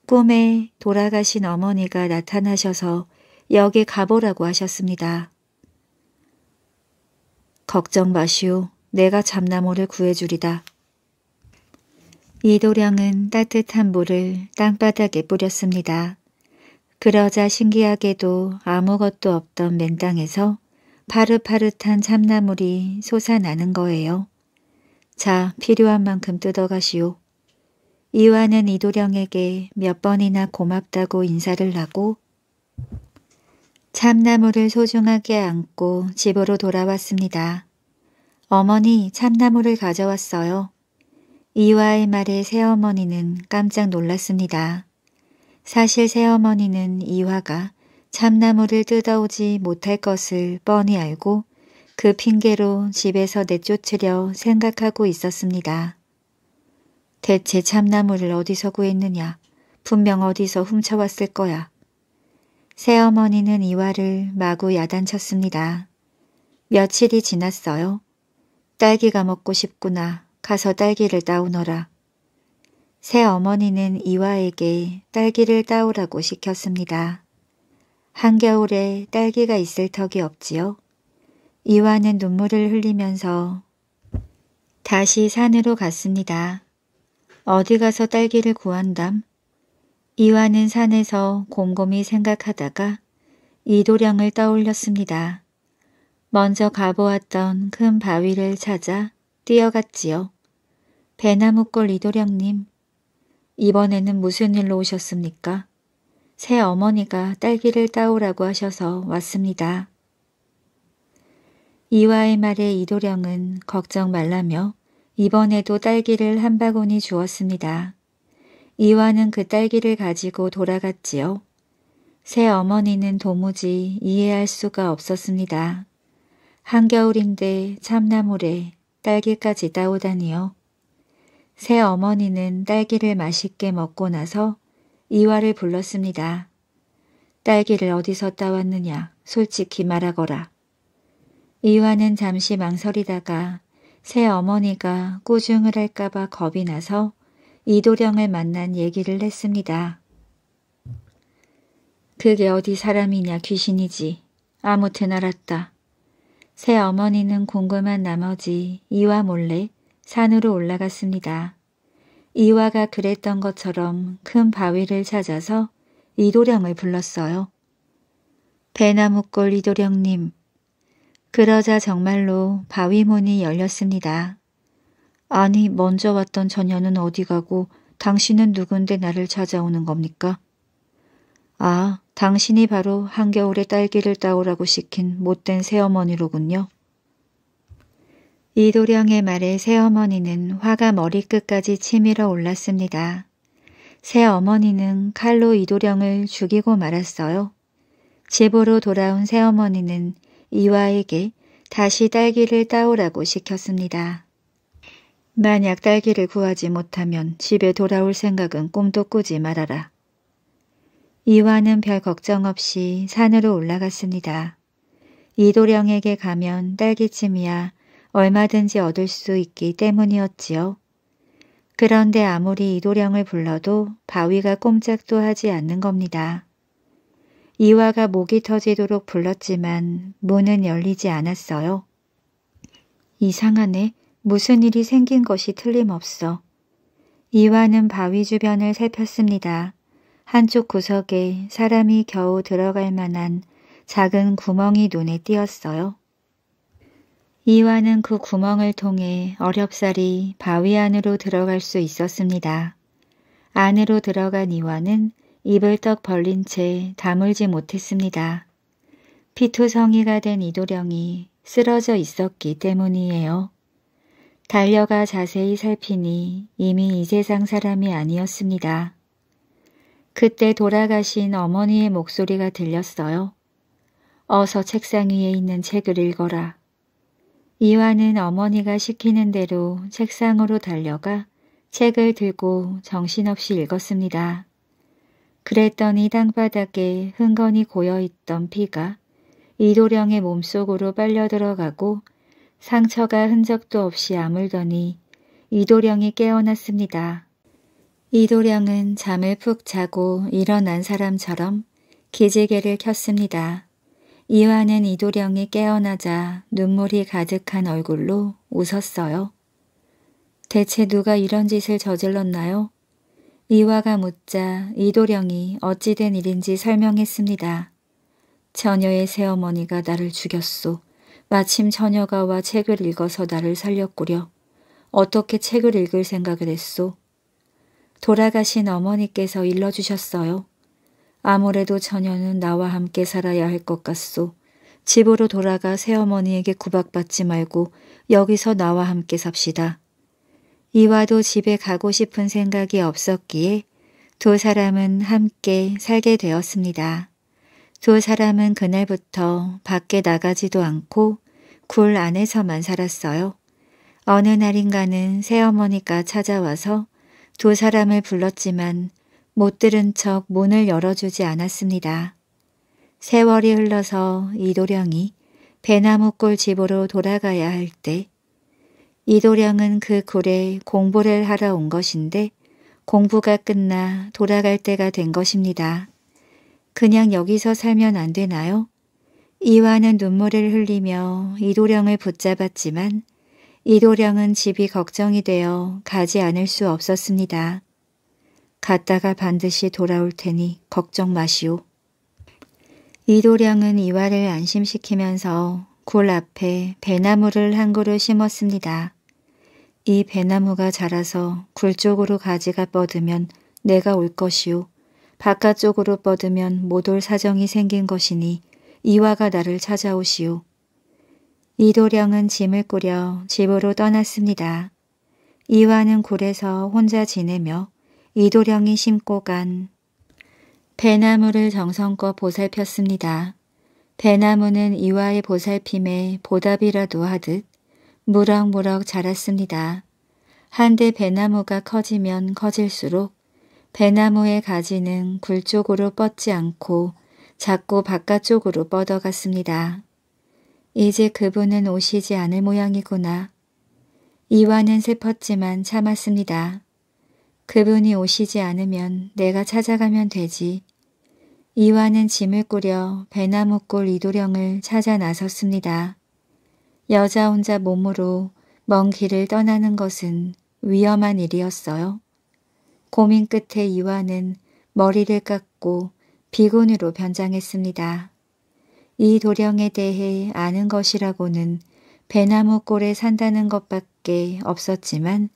꿈에 돌아가신 어머니가 나타나셔서 여기 가보라고 하셨습니다. 걱정 마시오. 내가 참나무를 구해주리다. 이도령은 따뜻한 물을 땅바닥에 뿌렸습니다. 그러자 신기하게도 아무것도 없던 맨땅에서 파릇파릇한 참나물이 솟아나는 거예요. 자, 필요한 만큼 뜯어가시오. 이화는 이도령에게 몇 번이나 고맙다고 인사를 하고 참나물을 소중하게 안고 집으로 돌아왔습니다. 어머니 참나물을 가져왔어요. 이화의 말에 새어머니는 깜짝 놀랐습니다. 사실 새어머니는 이화가 참나무를 뜯어오지 못할 것을 뻔히 알고 그 핑계로 집에서 내쫓으려 생각하고 있었습니다. 대체 참나무를 어디서 구했느냐? 분명 어디서 훔쳐왔을 거야. 새어머니는 이화를 마구 야단쳤습니다. 며칠이 지났어요. 딸기가 먹고 싶구나. 가서 딸기를 따오너라. 새어머니는 이화에게 딸기를 따오라고 시켰습니다. 한겨울에 딸기가 있을 턱이 없지요. 이와는 눈물을 흘리면서 다시 산으로 갔습니다. 어디 가서 딸기를 구한담? 이와는 산에서 곰곰이 생각하다가 이도령을 떠올렸습니다. 먼저 가보았던 큰 바위를 찾아 뛰어갔지요. 배나무꼴 이도령님, 이번에는 무슨 일로 오셨습니까? 새 어머니가 딸기를 따오라고 하셔서 왔습니다. 이와의 말에 이도령은 걱정 말라며 이번에도 딸기를 한 바구니 주었습니다. 이와는그 딸기를 가지고 돌아갔지요. 새 어머니는 도무지 이해할 수가 없었습니다. 한겨울인데 참나물에 딸기까지 따오다니요. 새 어머니는 딸기를 맛있게 먹고 나서 이화를 불렀습니다. 딸기를 어디서 따왔느냐 솔직히 말하거라. 이화는 잠시 망설이다가 새 어머니가 꾸중을 할까봐 겁이 나서 이도령을 만난 얘기를 했습니다. 그게 어디 사람이냐 귀신이지. 아무튼 알았다. 새 어머니는 궁금한 나머지 이와 몰래 산으로 올라갔습니다. 이화가 그랬던 것처럼 큰 바위를 찾아서 이도령을 불렀어요. 배나무골 이도령님, 그러자 정말로 바위문이 열렸습니다. 아니, 먼저 왔던 저녀는 어디 가고 당신은 누군데 나를 찾아오는 겁니까? 아, 당신이 바로 한겨울에 딸기를 따오라고 시킨 못된 새어머니로군요. 이도령의 말에 새어머니는 화가 머리끝까지 치밀어 올랐습니다. 새어머니는 칼로 이도령을 죽이고 말았어요. 집으로 돌아온 새어머니는 이화에게 다시 딸기를 따오라고 시켰습니다. 만약 딸기를 구하지 못하면 집에 돌아올 생각은 꿈도 꾸지 말아라. 이화는 별 걱정 없이 산으로 올라갔습니다. 이도령에게 가면 딸기찜이야 얼마든지 얻을 수 있기 때문이었지요. 그런데 아무리 이도령을 불러도 바위가 꼼짝도 하지 않는 겁니다. 이화가 목이 터지도록 불렀지만 문은 열리지 않았어요. 이상하네. 무슨 일이 생긴 것이 틀림없어. 이화는 바위 주변을 살폈습니다. 한쪽 구석에 사람이 겨우 들어갈 만한 작은 구멍이 눈에 띄었어요. 이와는 그 구멍을 통해 어렵사리 바위 안으로 들어갈 수 있었습니다. 안으로 들어간 이와는 입을 떡 벌린 채 다물지 못했습니다. 피투성이가 된 이도령이 쓰러져 있었기 때문이에요. 달려가 자세히 살피니 이미 이 세상 사람이 아니었습니다. 그때 돌아가신 어머니의 목소리가 들렸어요. 어서 책상 위에 있는 책을 읽어라. 이화는 어머니가 시키는 대로 책상으로 달려가 책을 들고 정신없이 읽었습니다. 그랬더니 땅바닥에 흥건히 고여있던 피가 이도령의 몸속으로 빨려 들어가고 상처가 흔적도 없이 아물더니 이도령이 깨어났습니다. 이도령은 잠을 푹 자고 일어난 사람처럼 기지개를 켰습니다. 이화는 이도령이 깨어나자 눈물이 가득한 얼굴로 웃었어요. 대체 누가 이런 짓을 저질렀나요? 이화가 묻자 이도령이 어찌된 일인지 설명했습니다. 처녀의 새어머니가 나를 죽였소. 마침 처녀가 와 책을 읽어서 나를 살렸구려. 어떻게 책을 읽을 생각을 했소? 돌아가신 어머니께서 일러주셨어요. 아무래도 처녀는 나와 함께 살아야 할 것 같소. 집으로 돌아가 새어머니에게 구박받지 말고 여기서 나와 함께 삽시다. 이와도 집에 가고 싶은 생각이 없었기에 두 사람은 함께 살게 되었습니다. 두 사람은 그날부터 밖에 나가지도 않고 굴 안에서만 살았어요. 어느 날인가는 새어머니가 찾아와서 두 사람을 불렀지만 못 들은 척 문을 열어주지 않았습니다. 세월이 흘러서 이도령이 배나무골 집으로 돌아가야 할 때 이도령은 그 굴에 공부를 하러 온 것인데 공부가 끝나 돌아갈 때가 된 것입니다. 그냥 여기서 살면 안 되나요? 이화는 눈물을 흘리며 이도령을 붙잡았지만 이도령은 집이 걱정이 되어 가지 않을 수 없었습니다. 갔다가 반드시 돌아올 테니 걱정 마시오. 이도량은 이화를 안심시키면서 굴 앞에 배나무를 한 그루 심었습니다. 이 배나무가 자라서 굴 쪽으로 가지가 뻗으면 내가 올 것이오. 바깥쪽으로 뻗으면 못 올 사정이 생긴 것이니 이화가 나를 찾아오시오. 이도령은 짐을 꾸려 집으로 떠났습니다. 이화는 굴에서 혼자 지내며 이도령이 심고 간 배나무를 정성껏 보살폈습니다. 배나무는 이와의 보살핌에 보답이라도 하듯 무럭무럭 자랐습니다. 한데 배나무가 커지면 커질수록 배나무의 가지는 굴쪽으로 뻗지 않고 자꾸 바깥쪽으로 뻗어갔습니다. 이제 그분은 오시지 않을 모양이구나. 이와는 슬펐지만 참았습니다. 그분이 오시지 않으면 내가 찾아가면 되지. 이와는 짐을 꾸려 배나무골 이도령을 찾아 나섰습니다. 여자 혼자 몸으로 먼 길을 떠나는 것은 위험한 일이었어요. 고민 끝에 이와는 머리를 깎고 비곤으로 변장했습니다. 이 도령에 대해 아는 것이라고는 배나무골에 산다는 것밖에 없었지만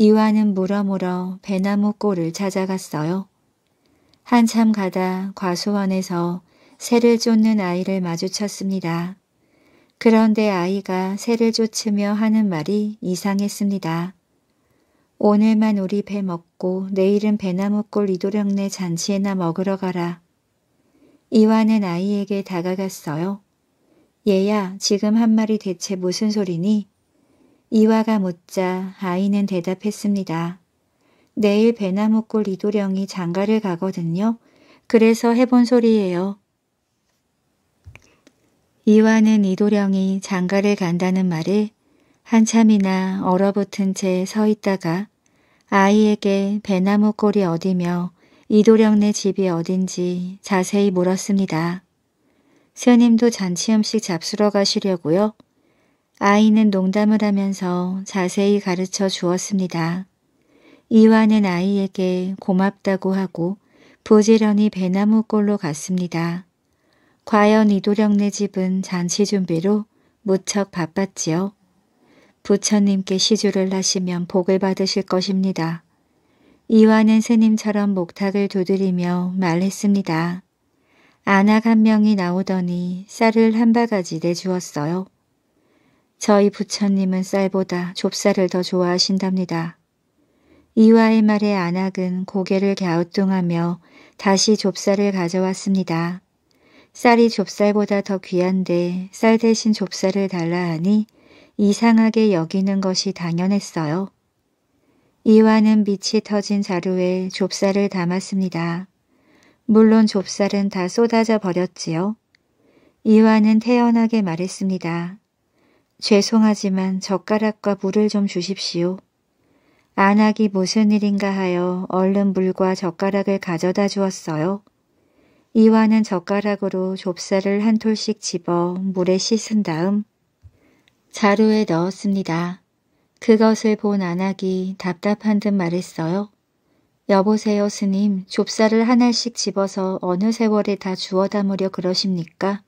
이와는 물어물어 배나무 꼴을 찾아갔어요. 한참 가다 과수원에서 새를 쫓는 아이를 마주쳤습니다. 그런데 아이가 새를 쫓으며 하는 말이 이상했습니다. 오늘만 우리 배 먹고 내일은 배나무꼴 이도령네 잔치에나 먹으러 가라. 이와는 아이에게 다가갔어요. 얘야 지금 한 말이 대체 무슨 소리니? 이화가 묻자 아이는 대답했습니다. 내일 배나무골 이도령이 장가를 가거든요. 그래서 해본 소리예요. 이화는 이도령이 장가를 간다는 말을 한참이나 얼어붙은 채 서 있다가 아이에게 배나무골이 어디며 이도령네 집이 어딘지 자세히 물었습니다. 스님도 잔치 음식 잡수러 가시려고요. 아이는 농담을 하면서 자세히 가르쳐 주었습니다. 이와는 아이에게 고맙다고 하고 부지런히 배나무골로 갔습니다. 과연 이도령네 집은 잔치 준비로 무척 바빴지요. 부처님께 시주를 하시면 복을 받으실 것입니다. 이와는 스님처럼 목탁을 두드리며 말했습니다. 아낙 한 명이 나오더니 쌀을 한 바가지 내주었어요. 저희 부처님은 쌀보다 좁쌀을 더 좋아하신답니다. 이와의 말에 안악은 고개를 갸우뚱하며 다시 좁쌀을 가져왔습니다. 쌀이 좁쌀보다 더 귀한데 쌀 대신 좁쌀을 달라 하니 이상하게 여기는 것이 당연했어요. 이와는 빛이 터진 자루에 좁쌀을 담았습니다. 물론 좁쌀은 다 쏟아져 버렸지요. 이와는 태연하게 말했습니다. 죄송하지만 젓가락과 물을 좀 주십시오. 안악이 무슨 일인가 하여 얼른 물과 젓가락을 가져다 주었어요. 이와는 젓가락으로 좁쌀을 한 톨씩 집어 물에 씻은 다음 자루에 넣었습니다. 그것을 본 안악이 답답한 듯 말했어요. 여보세요 스님, 좁쌀을 하나씩 집어서 어느 세월에 다 주워 담으려 그러십니까?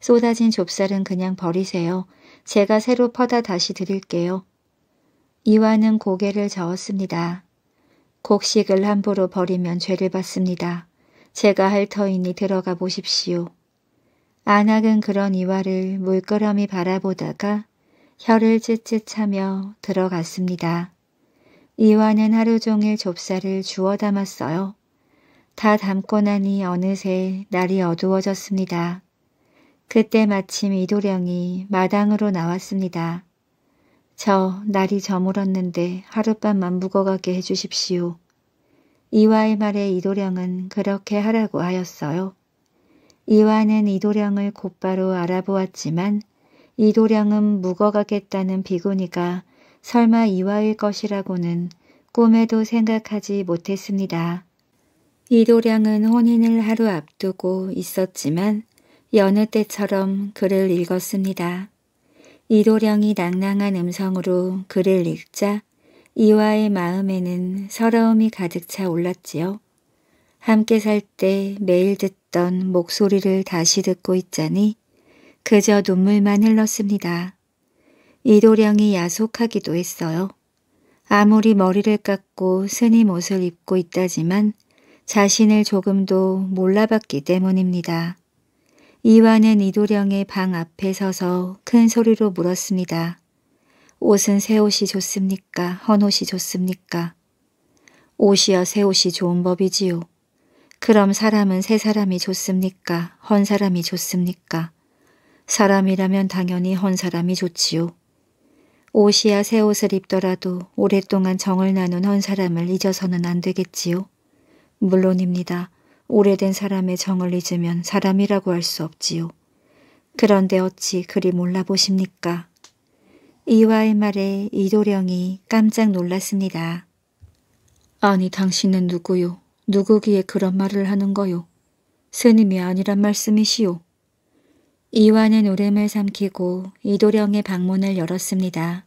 쏟아진 좁쌀은 그냥 버리세요. 제가 새로 퍼다 다시 드릴게요. 이화는 고개를 저었습니다. 곡식을 함부로 버리면 죄를 받습니다. 제가 할 터이니 들어가 보십시오. 안악은 그런 이화를 물끄러미 바라보다가 혀를 찢찢 하며 들어갔습니다. 이화는 하루 종일 좁쌀을 주워 담았어요. 다 담고 나니 어느새 날이 어두워졌습니다. 그때 마침 이도령이 마당으로 나왔습니다. 저 날이 저물었는데 하룻밤만 묵어가게 해주십시오. 이와의 말에 이도령은 그렇게 하라고 하였어요. 이와는 이도령을 곧바로 알아보았지만 이도령은 묵어가겠다는 비구니가 설마 이와일 것이라고는 꿈에도 생각하지 못했습니다. 이도령은 혼인을 하루 앞두고 있었지만 여느 때처럼 글을 읽었습니다. 이도령이 낭낭한 음성으로 글을 읽자 이화의 마음에는 서러움이 가득 차 올랐지요. 함께 살 때 매일 듣던 목소리를 다시 듣고 있자니 그저 눈물만 흘렀습니다. 이도령이 야속하기도 했어요. 아무리 머리를 깎고 스님 옷을 입고 있다지만 자신을 조금도 몰라봤기 때문입니다. 이완은 이도령의 방 앞에 서서 큰 소리로 물었습니다. 옷은 새 옷이 좋습니까? 헌 옷이 좋습니까? 옷이여 새 옷이 좋은 법이지요. 그럼 사람은 새 사람이 좋습니까? 헌 사람이 좋습니까? 사람이라면 당연히 헌 사람이 좋지요. 옷이야 새 옷을 입더라도 오랫동안 정을 나눈 헌 사람을 잊어서는 안 되겠지요. 물론입니다. 오래된 사람의 정을 잊으면 사람이라고 할 수 없지요. 그런데 어찌 그리 몰라보십니까? 이화의 말에 이도령이 깜짝 놀랐습니다. 아니 당신은 누구요? 누구기에 그런 말을 하는 거요? 스님이 아니란 말씀이시오. 이완은 울음을 삼키고 이도령의 방문을 열었습니다.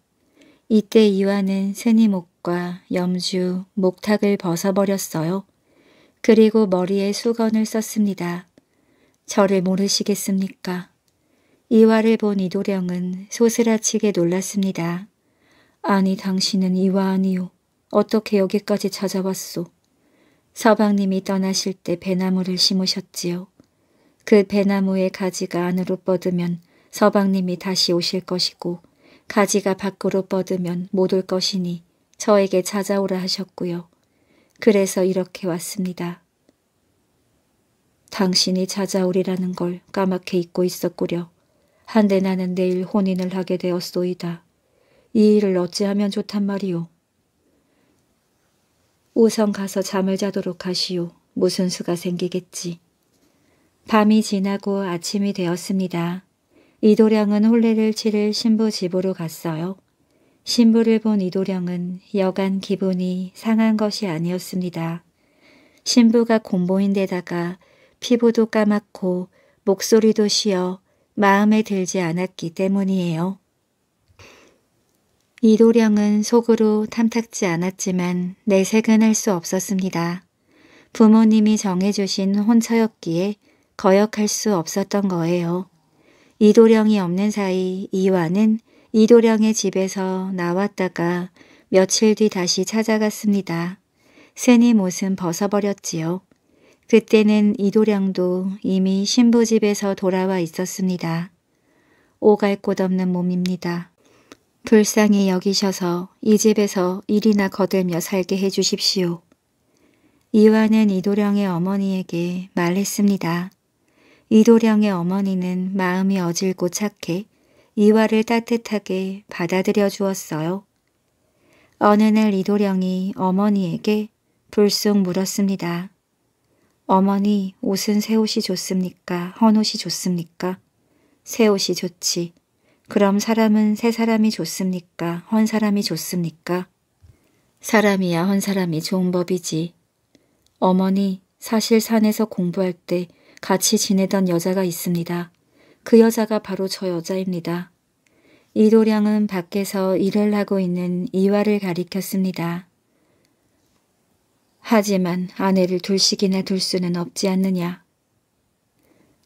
이때 이완는 스님 옷과 염주, 목탁을 벗어버렸어요. 그리고 머리에 수건을 썼습니다. 저를 모르시겠습니까? 이화를 본 이도령은 소스라치게 놀랐습니다. 아니 당신은 이화 아니오. 어떻게 여기까지 찾아왔소? 서방님이 떠나실 때 배나무를 심으셨지요. 그 배나무의 가지가 안으로 뻗으면 서방님이 다시 오실 것이고 가지가 밖으로 뻗으면 못 올 것이니 저에게 찾아오라 하셨고요. 그래서 이렇게 왔습니다. 당신이 찾아오리라는 걸 까맣게 잊고 있었구려. 한데 나는 내일 혼인을 하게 되었소이다. 이 일을 어찌하면 좋단 말이오. 우선 가서 잠을 자도록 하시오. 무슨 수가 생기겠지. 밤이 지나고 아침이 되었습니다. 이도량은 홀례를 치를 신부 집으로 갔어요. 신부를 본 이도령은 여간 기분이 상한 것이 아니었습니다. 신부가 공보인데다가 피부도 까맣고 목소리도 쉬어 마음에 들지 않았기 때문이에요. 이도령은 속으로 탐탁지 않았지만 내색은 할 수 없었습니다. 부모님이 정해주신 혼처였기에 거역할 수 없었던 거예요. 이도령이 없는 사이 이와는 이도령의 집에서 나왔다가 며칠 뒤 다시 찾아갔습니다. 스님 옷은 벗어버렸지요. 그때는 이도령도 이미 신부집에서 돌아와 있었습니다. 오갈 곳 없는 몸입니다. 불쌍히 여기셔서 이 집에서 일이나 거들며 살게 해주십시오. 이화는 이도령의 어머니에게 말했습니다. 이도령의 어머니는 마음이 어질고 착해 이화를 따뜻하게 받아들여 주었어요. 어느 날 이도령이 어머니에게 불쑥 물었습니다. 어머니 옷은 새 옷이 좋습니까? 헌 옷이 좋습니까? 새 옷이 좋지. 그럼 사람은 새 사람이 좋습니까? 헌 사람이 좋습니까? 사람이야 헌 사람이 좋은 법이지. 어머니 사실 산에서 공부할 때 같이 지내던 여자가 있습니다. 그 여자가 바로 저 여자입니다. 이도량은 밖에서 일을 하고 있는 이화를 가리켰습니다. 하지만 아내를 둘씩이나 둘 수는 없지 않느냐.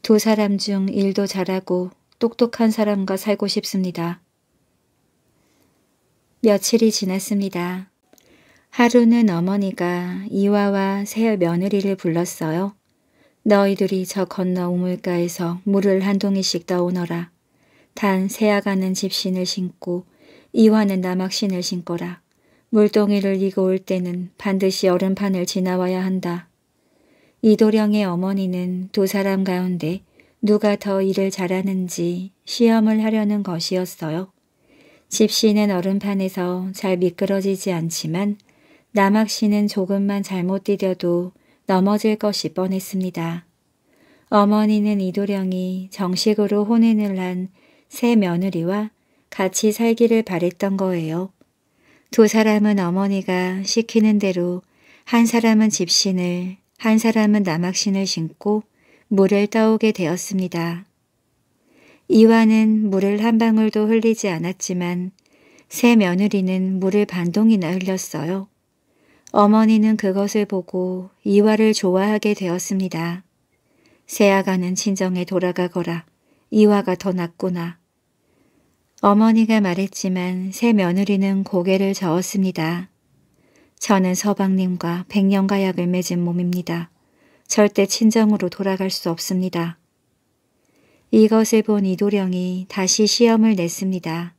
두 사람 중 일도 잘하고 똑똑한 사람과 살고 싶습니다. 며칠이 지났습니다. 하루는 어머니가 이화와 새 며느리를 불렀어요. 너희들이 저 건너 우물가에서 물을 한 동이씩 떠오너라. 단 새아가는 집신을 신고 이화는 남악신을 신거라. 물동이를 이고 올 때는 반드시 얼음판을 지나와야 한다. 이도령의 어머니는 두 사람 가운데 누가 더 일을 잘하는지 시험을 하려는 것이었어요. 집신은 얼음판에서 잘 미끄러지지 않지만 남악신은 조금만 잘못 디뎌도 넘어질 것이 뻔했습니다. 어머니는 이도령이 정식으로 혼인을 한 새 며느리와 같이 살기를 바랬던 거예요. 두 사람은 어머니가 시키는 대로 한 사람은 집신을 한 사람은 남학신을 신고 물을 떠오게 되었습니다. 이와는 물을 한 방울도 흘리지 않았지만 새 며느리는 물을 반동이나 흘렸어요. 어머니는 그것을 보고 이화를 좋아하게 되었습니다. 새아가는 친정에 돌아가거라. 이화가 더 낫구나. 어머니가 말했지만 새 며느리는 고개를 저었습니다. 저는 서방님과 백년가약을 맺은 몸입니다. 절대 친정으로 돌아갈 수 없습니다. 이것을 본 이도령이 다시 시험을 냈습니다.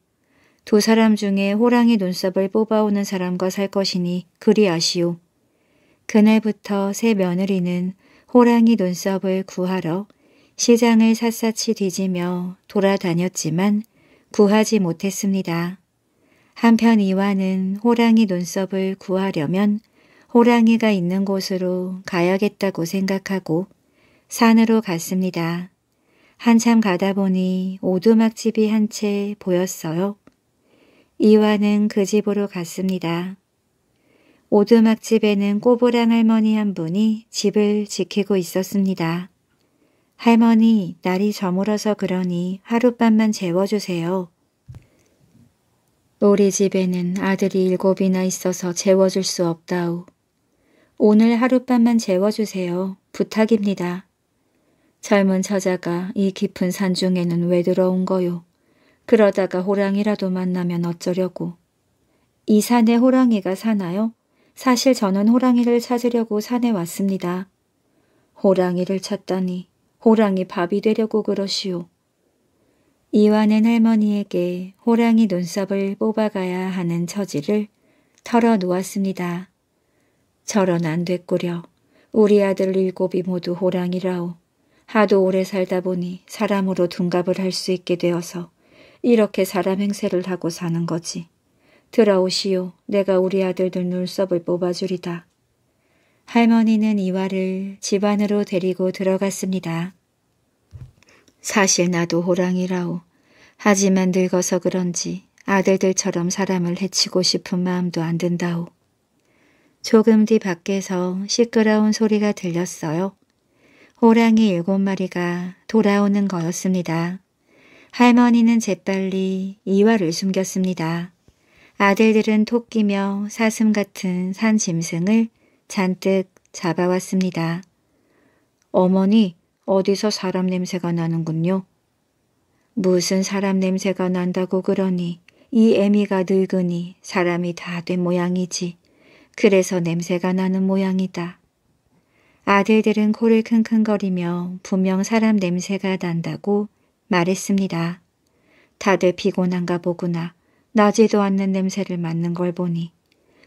두 사람 중에 호랑이 눈썹을 뽑아오는 사람과 살 것이니 그리 아시오. 그날부터 새 며느리는 호랑이 눈썹을 구하러 시장을 샅샅이 뒤지며 돌아다녔지만 구하지 못했습니다. 한편 이와는 호랑이 눈썹을 구하려면 호랑이가 있는 곳으로 가야겠다고 생각하고 산으로 갔습니다. 한참 가다 보니 오두막집이 한 채 보였어요. 이와는그 집으로 갔습니다. 오두막집에는 꼬부랑 할머니 한 분이 집을 지키고 있었습니다. 할머니, 날이 저물어서 그러니 하룻밤만 재워주세요. 우리 집에는 아들이 일곱이나 있어서 재워줄 수없다오 오늘 하룻밤만 재워주세요. 부탁입니다. 젊은 처자가 이 깊은 산중에는 왜 들어온 거요? 그러다가 호랑이라도 만나면 어쩌려고. 이 산에 호랑이가 사나요? 사실 저는 호랑이를 찾으려고 산에 왔습니다. 호랑이를 찾다니 호랑이 밥이 되려고 그러시오. 이완은 할머니에게 호랑이 눈썹을 뽑아가야 하는 처지를 털어놓았습니다. 저런 안 됐구려. 우리 아들 일곱이 모두 호랑이라오. 하도 오래 살다 보니 사람으로 둔갑을 할 수 있게 되어서 이렇게 사람 행세를 하고 사는 거지. 들어오시오. 내가 우리 아들들 눈썹을 뽑아주리다. 할머니는 이화를 집 안으로 데리고 들어갔습니다. 사실 나도 호랑이라오. 하지만 늙어서 그런지 아들들처럼 사람을 해치고 싶은 마음도 안 든다오. 조금 뒤 밖에서 시끄러운 소리가 들렸어요. 호랑이 일곱 마리가 돌아오는 거였습니다. 할머니는 재빨리 이화를 숨겼습니다. 아들들은 토끼며 사슴 같은 산 짐승을 잔뜩 잡아왔습니다. 어머니, 어디서 사람 냄새가 나는군요. 무슨 사람 냄새가 난다고 그러니 이 애미가 늙으니 사람이 다 된 모양이지. 그래서 냄새가 나는 모양이다. 아들들은 코를 킁킁거리며 분명 사람 냄새가 난다고 말했습니다. 다들 피곤한가 보구나. 나지도 않는 냄새를 맡는 걸 보니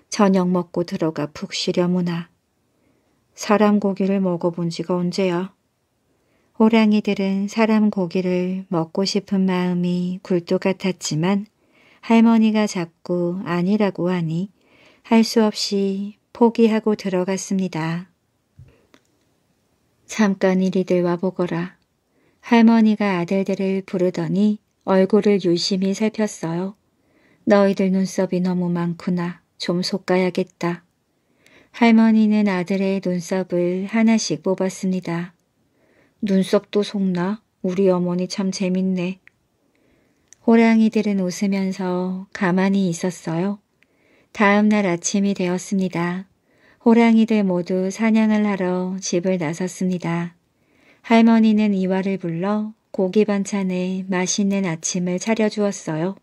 저녁 먹고 들어가 푹 쉬려무나. 사람 고기를 먹어본 지가 언제야? 호랑이들은 사람 고기를 먹고 싶은 마음이 굴뚝 같았지만 할머니가 자꾸 아니라고 하니 할 수 없이 포기하고 들어갔습니다. 잠깐 이리들 와보거라. 할머니가 아들들을 부르더니 얼굴을 유심히 살폈어요. 너희들 눈썹이 너무 많구나. 좀 속가야겠다. 할머니는 아들의 눈썹을 하나씩 뽑았습니다. 눈썹도 속나? 우리 어머니 참 재밌네. 호랑이들은 웃으면서 가만히 있었어요. 다음 날 아침이 되었습니다. 호랑이들 모두 사냥을 하러 집을 나섰습니다. 할머니는 이화를 불러 고기 반찬에 맛있는 아침을 차려주었어요.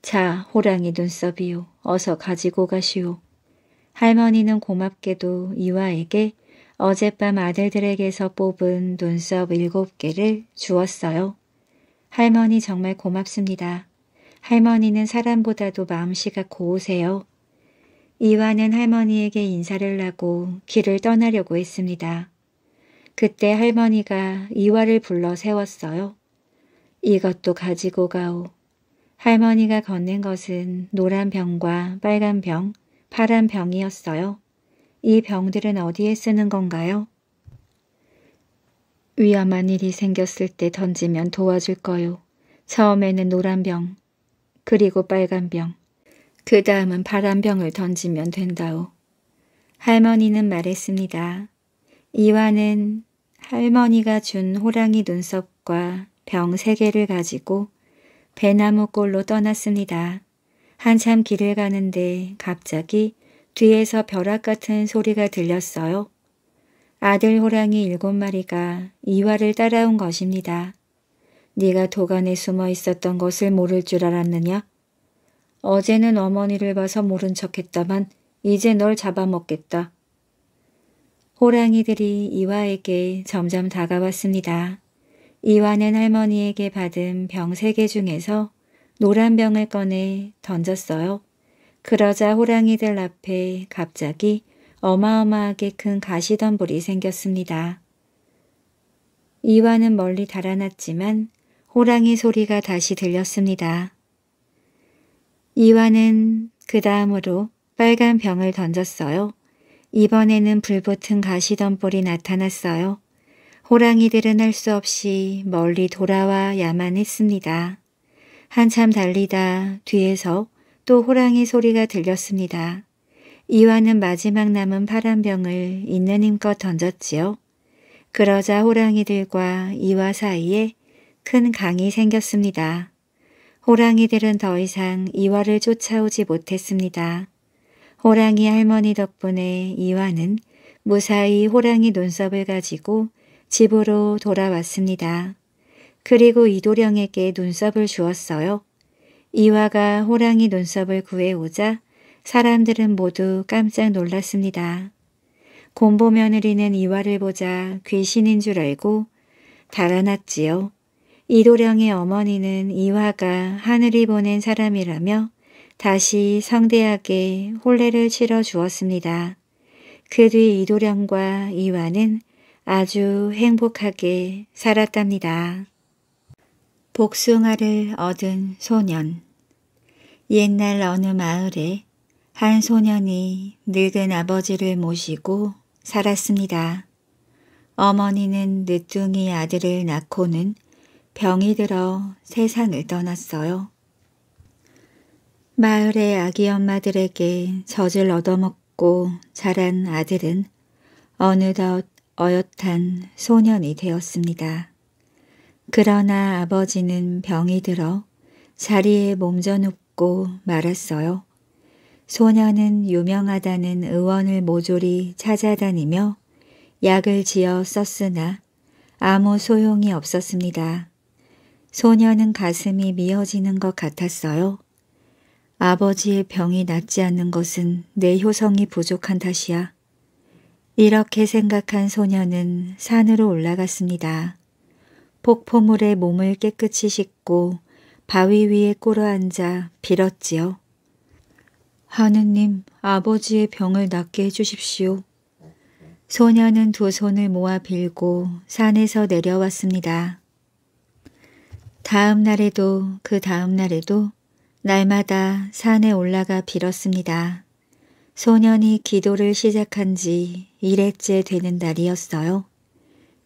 자, 호랑이 눈썹이요. 어서 가지고 가시오. 할머니는 고맙게도 이화에게 어젯밤 아들들에게서 뽑은 눈썹 일곱 개를 주었어요. 할머니 정말 고맙습니다. 할머니는 사람보다도 마음씨가 고우세요. 이화는 할머니에게 인사를 하고 길을 떠나려고 했습니다. 그때 할머니가 이화를 불러 세웠어요. 이것도 가지고 가오. 할머니가 건넨 것은 노란 병과 빨간 병, 파란 병이었어요. 이 병들은 어디에 쓰는 건가요? 위험한 일이 생겼을 때 던지면 도와줄 거요. 처음에는 노란 병, 그리고 빨간 병, 그 다음은 파란 병을 던지면 된다오. 할머니는 말했습니다. 이화는 할머니가 준 호랑이 눈썹과 병 세 개를 가지고 배나무 골로 떠났습니다. 한참 길을 가는데 갑자기 뒤에서 벼락 같은 소리가 들렸어요. 아들 호랑이 일곱 마리가 이화를 따라온 것입니다. 네가 도간에 숨어 있었던 것을 모를 줄 알았느냐? 어제는 어머니를 봐서 모른 척했다만 이제 널 잡아먹겠다. 호랑이들이 이화에게 점점 다가왔습니다. 이화는 할머니에게 받은 병 세 개 중에서 노란 병을 꺼내 던졌어요. 그러자 호랑이들 앞에 갑자기 어마어마하게 큰 가시덤불이 생겼습니다. 이화는 멀리 달아났지만 호랑이 소리가 다시 들렸습니다. 이화는 그 다음으로 빨간 병을 던졌어요. 이번에는 불붙은 가시덤불이 나타났어요. 호랑이들은 할 수 없이 멀리 돌아와야만 했습니다. 한참 달리다 뒤에서 또 호랑이 소리가 들렸습니다. 이와는 마지막 남은 파란 병을 있는 힘껏 던졌지요. 그러자 호랑이들과 이와 사이에 큰 강이 생겼습니다. 호랑이들은 더 이상 이와를 쫓아오지 못했습니다. 호랑이 할머니 덕분에 이화는 무사히 호랑이 눈썹을 가지고 집으로 돌아왔습니다. 그리고 이도령에게 눈썹을 주었어요. 이화가 호랑이 눈썹을 구해오자 사람들은 모두 깜짝 놀랐습니다. 곰보 며느리는 이화를 보자 귀신인 줄 알고 달아났지요. 이도령의 어머니는 이화가 하늘이 보낸 사람이라며 다시 성대하게 홀례를 치러 주었습니다. 그 뒤 이도령과 이완은 아주 행복하게 살았답니다. 복숭아를 얻은 소년 옛날 어느 마을에 한 소년이 늙은 아버지를 모시고 살았습니다. 어머니는 늦둥이 아들을 낳고는 병이 들어 세상을 떠났어요. 마을의 아기 엄마들에게 젖을 얻어먹고 자란 아들은 어느덧 어엿한 소년이 되었습니다. 그러나 아버지는 병이 들어 자리에 몸져 눕고 말았어요. 소년은 유명하다는 의원을 모조리 찾아다니며 약을 지어 썼으나 아무 소용이 없었습니다. 소년은 가슴이 미어지는 것 같았어요. 아버지의 병이 낫지 않는 것은 내 효성이 부족한 탓이야. 이렇게 생각한 소녀는 산으로 올라갔습니다. 폭포물에 몸을 깨끗이 씻고 바위 위에 꼬러 앉아 빌었지요. 하느님, 아버지의 병을 낫게 해주십시오. 소녀는 두 손을 모아 빌고 산에서 내려왔습니다. 다음 날에도 그 다음 날에도 날마다 산에 올라가 빌었습니다. 소년이 기도를 시작한 지 1회째 되는 날이었어요.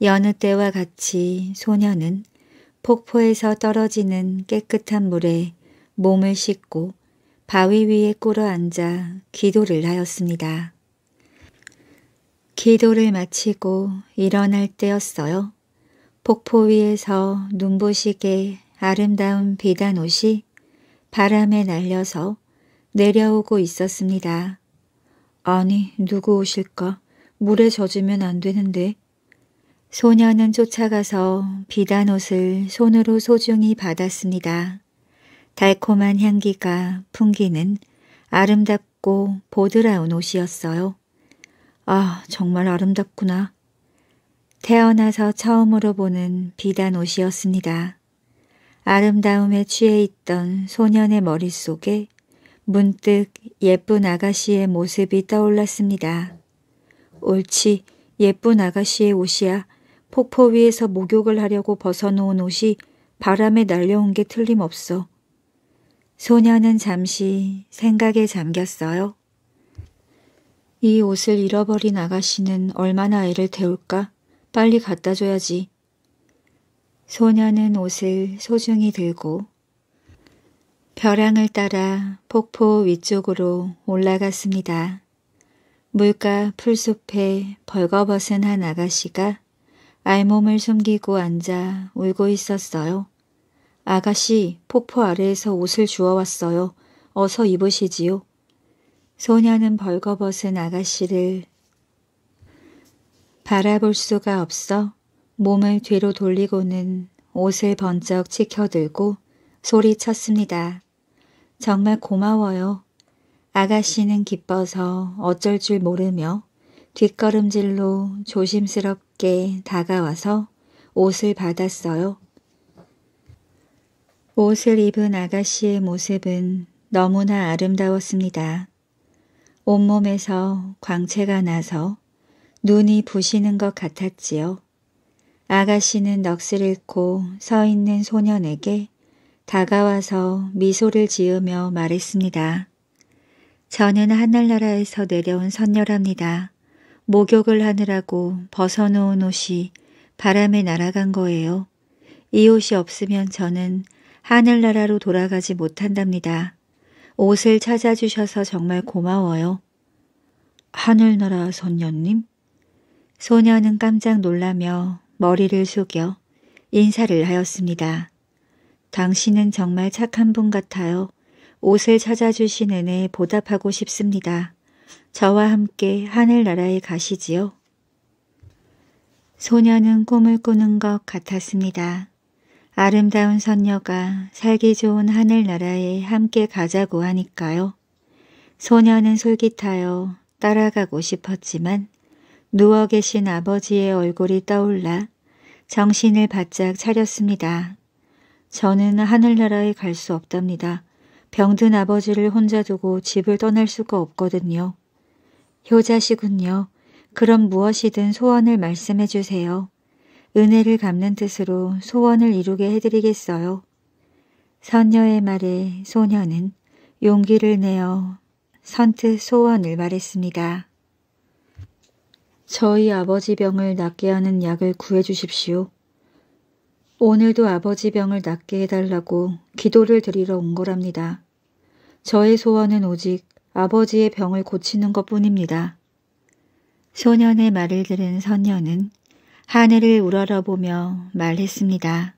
여느 때와 같이 소년은 폭포에서 떨어지는 깨끗한 물에 몸을 씻고 바위 위에 꿇어 앉아 기도를 하였습니다. 기도를 마치고 일어날 때였어요. 폭포 위에서 눈부시게 아름다운 비단 옷이 바람에 날려서 내려오고 있었습니다. 아니, 누구 오실까? 물에 젖으면 안 되는데. 소녀는 쫓아가서 비단 옷을 손으로 소중히 받았습니다. 달콤한 향기가 풍기는 아름답고 보드라운 옷이었어요. 아, 정말 아름답구나. 태어나서 처음으로 보는 비단 옷이었습니다. 아름다움에 취해 있던 소년의 머릿속에 문득 예쁜 아가씨의 모습이 떠올랐습니다. 옳지, 예쁜 아가씨의 옷이야. 폭포 위에서 목욕을 하려고 벗어놓은 옷이 바람에 날려온 게 틀림없어. 소녀는 잠시 생각에 잠겼어요. 이 옷을 잃어버린 아가씨는 얼마나 애를 태울까? 빨리 갖다 줘야지. 소녀는 옷을 소중히 들고 벼랑을 따라 폭포 위쪽으로 올라갔습니다. 물가 풀숲에 벌거벗은 한 아가씨가 알몸을 숨기고 앉아 울고 있었어요. 아가씨, 폭포 아래에서 옷을 주워왔어요. 어서 입으시지요. 소녀는 벌거벗은 아가씨를 바라볼 수가 없어 몸을 뒤로 돌리고는 옷을 번쩍 치켜들고 소리쳤습니다. 정말 고마워요. 아가씨는 기뻐서 어쩔 줄 모르며 뒷걸음질로 조심스럽게 다가와서 옷을 받았어요. 옷을 입은 아가씨의 모습은 너무나 아름다웠습니다. 온몸에서 광채가 나서 눈이 부시는 것 같았지요. 아가씨는 넋을 잃고 서 있는 소년에게 다가와서 미소를 지으며 말했습니다. 저는 하늘나라에서 내려온 선녀랍니다. 목욕을 하느라고 벗어놓은 옷이 바람에 날아간 거예요. 이 옷이 없으면 저는 하늘나라로 돌아가지 못한답니다. 옷을 찾아주셔서 정말 고마워요. 하늘나라 선녀님? 소녀는 깜짝 놀라며 머리를 숙여 인사를 하였습니다. 당신은 정말 착한 분 같아요. 옷을 찾아주신 은혜에 보답하고 싶습니다. 저와 함께 하늘나라에 가시지요. 소녀는 꿈을 꾸는 것 같았습니다. 아름다운 선녀가 살기 좋은 하늘나라에 함께 가자고 하니까요. 소녀는 솔깃하여 따라가고 싶었지만 누워 계신 아버지의 얼굴이 떠올라 정신을 바짝 차렸습니다. 저는 하늘나라에 갈 수 없답니다. 병든 아버지를 혼자 두고 집을 떠날 수가 없거든요. 효자시군요. 그럼 무엇이든 소원을 말씀해 주세요. 은혜를 갚는 뜻으로 소원을 이루게 해드리겠어요. 선녀의 말에 소녀는 용기를 내어 선뜻 소원을 말했습니다. 저희 아버지 병을 낫게 하는 약을 구해주십시오. 오늘도 아버지 병을 낫게 해달라고 기도를 드리러 온 거랍니다. 저의 소원은 오직 아버지의 병을 고치는 것 뿐입니다. 소년의 말을 들은 선녀는 하늘을 우러러보며 말했습니다.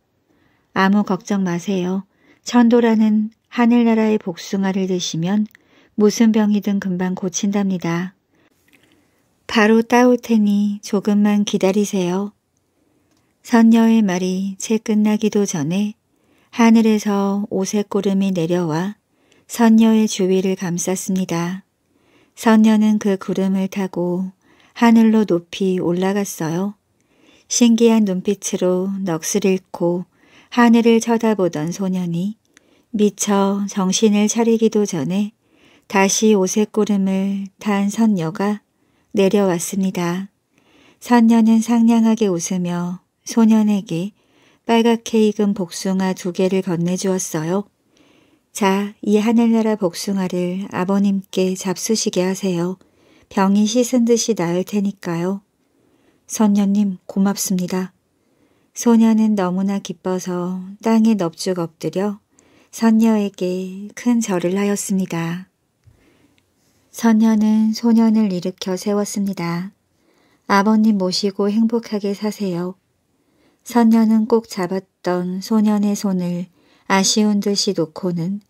아무 걱정 마세요. 천도라는 하늘나라의 복숭아를 드시면 무슨 병이든 금방 고친답니다. 바로 따올 테니 조금만 기다리세요. 선녀의 말이 채 끝나기도 전에 하늘에서 오색 구름이 내려와 선녀의 주위를 감쌌습니다. 선녀는 그 구름을 타고 하늘로 높이 올라갔어요. 신기한 눈빛으로 넋을 잃고 하늘을 쳐다보던 소년이 미처 정신을 차리기도 전에 다시 오색 구름을 탄 선녀가 내려왔습니다. 선녀는 상냥하게 웃으며 소년에게 빨갛게 익은 복숭아 두 개를 건네주었어요. 자, 이 하늘나라 복숭아를 아버님께 잡수시게 하세요. 병이 씻은 듯이 나을 테니까요. 선녀님 고맙습니다. 소녀는 너무나 기뻐서 땅에 넙죽 엎드려 선녀에게 큰 절을 하였습니다. 선녀는 소년을 일으켜 세웠습니다. 아버님 모시고 행복하게 사세요. 선녀는 꼭 잡았던 소년의 손을 아쉬운 듯이 놓고는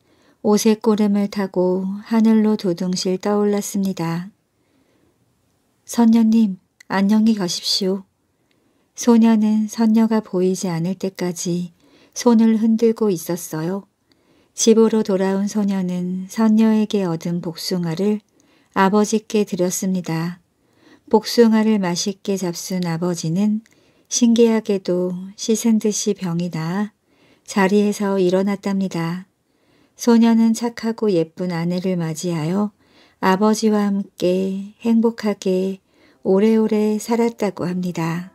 오색 꼬름을 타고 하늘로 두둥실 떠올랐습니다. 선녀님, 안녕히 가십시오. 소녀는 선녀가 보이지 않을 때까지 손을 흔들고 있었어요. 집으로 돌아온 소녀는 선녀에게 얻은 복숭아를 아버지께 드렸습니다. 복숭아를 맛있게 잡순 아버지는 신기하게도 씻은 듯이 병이 나 자리에서 일어났답니다. 소녀는 착하고 예쁜 아내를 맞이하여 아버지와 함께 행복하게 오래오래 살았다고 합니다.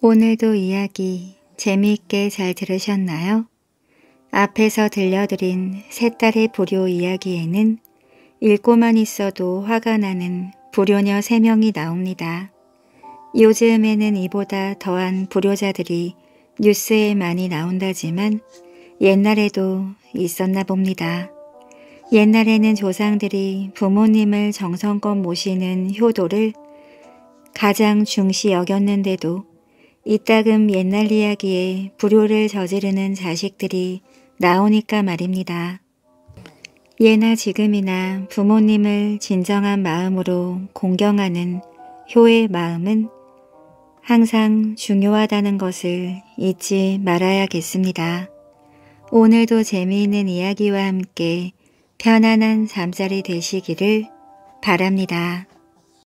오늘도 이야기 재미있게 잘 들으셨나요? 앞에서 들려드린 세 딸의 불효 이야기에는 읽고만 있어도 화가 나는 불효녀 3명이 나옵니다. 요즘에는 이보다 더한 불효자들이 뉴스에 많이 나온다지만 옛날에도 있었나 봅니다. 옛날에는 조상들이 부모님을 정성껏 모시는 효도를 가장 중시 여겼는데도 이따금 옛날 이야기에 불효를 저지르는 자식들이 나오니까 말입니다. 예나 지금이나 부모님을 진정한 마음으로 공경하는 효의 마음은 항상 중요하다는 것을 잊지 말아야겠습니다. 오늘도 재미있는 이야기와 함께 편안한 잠자리 되시기를 바랍니다.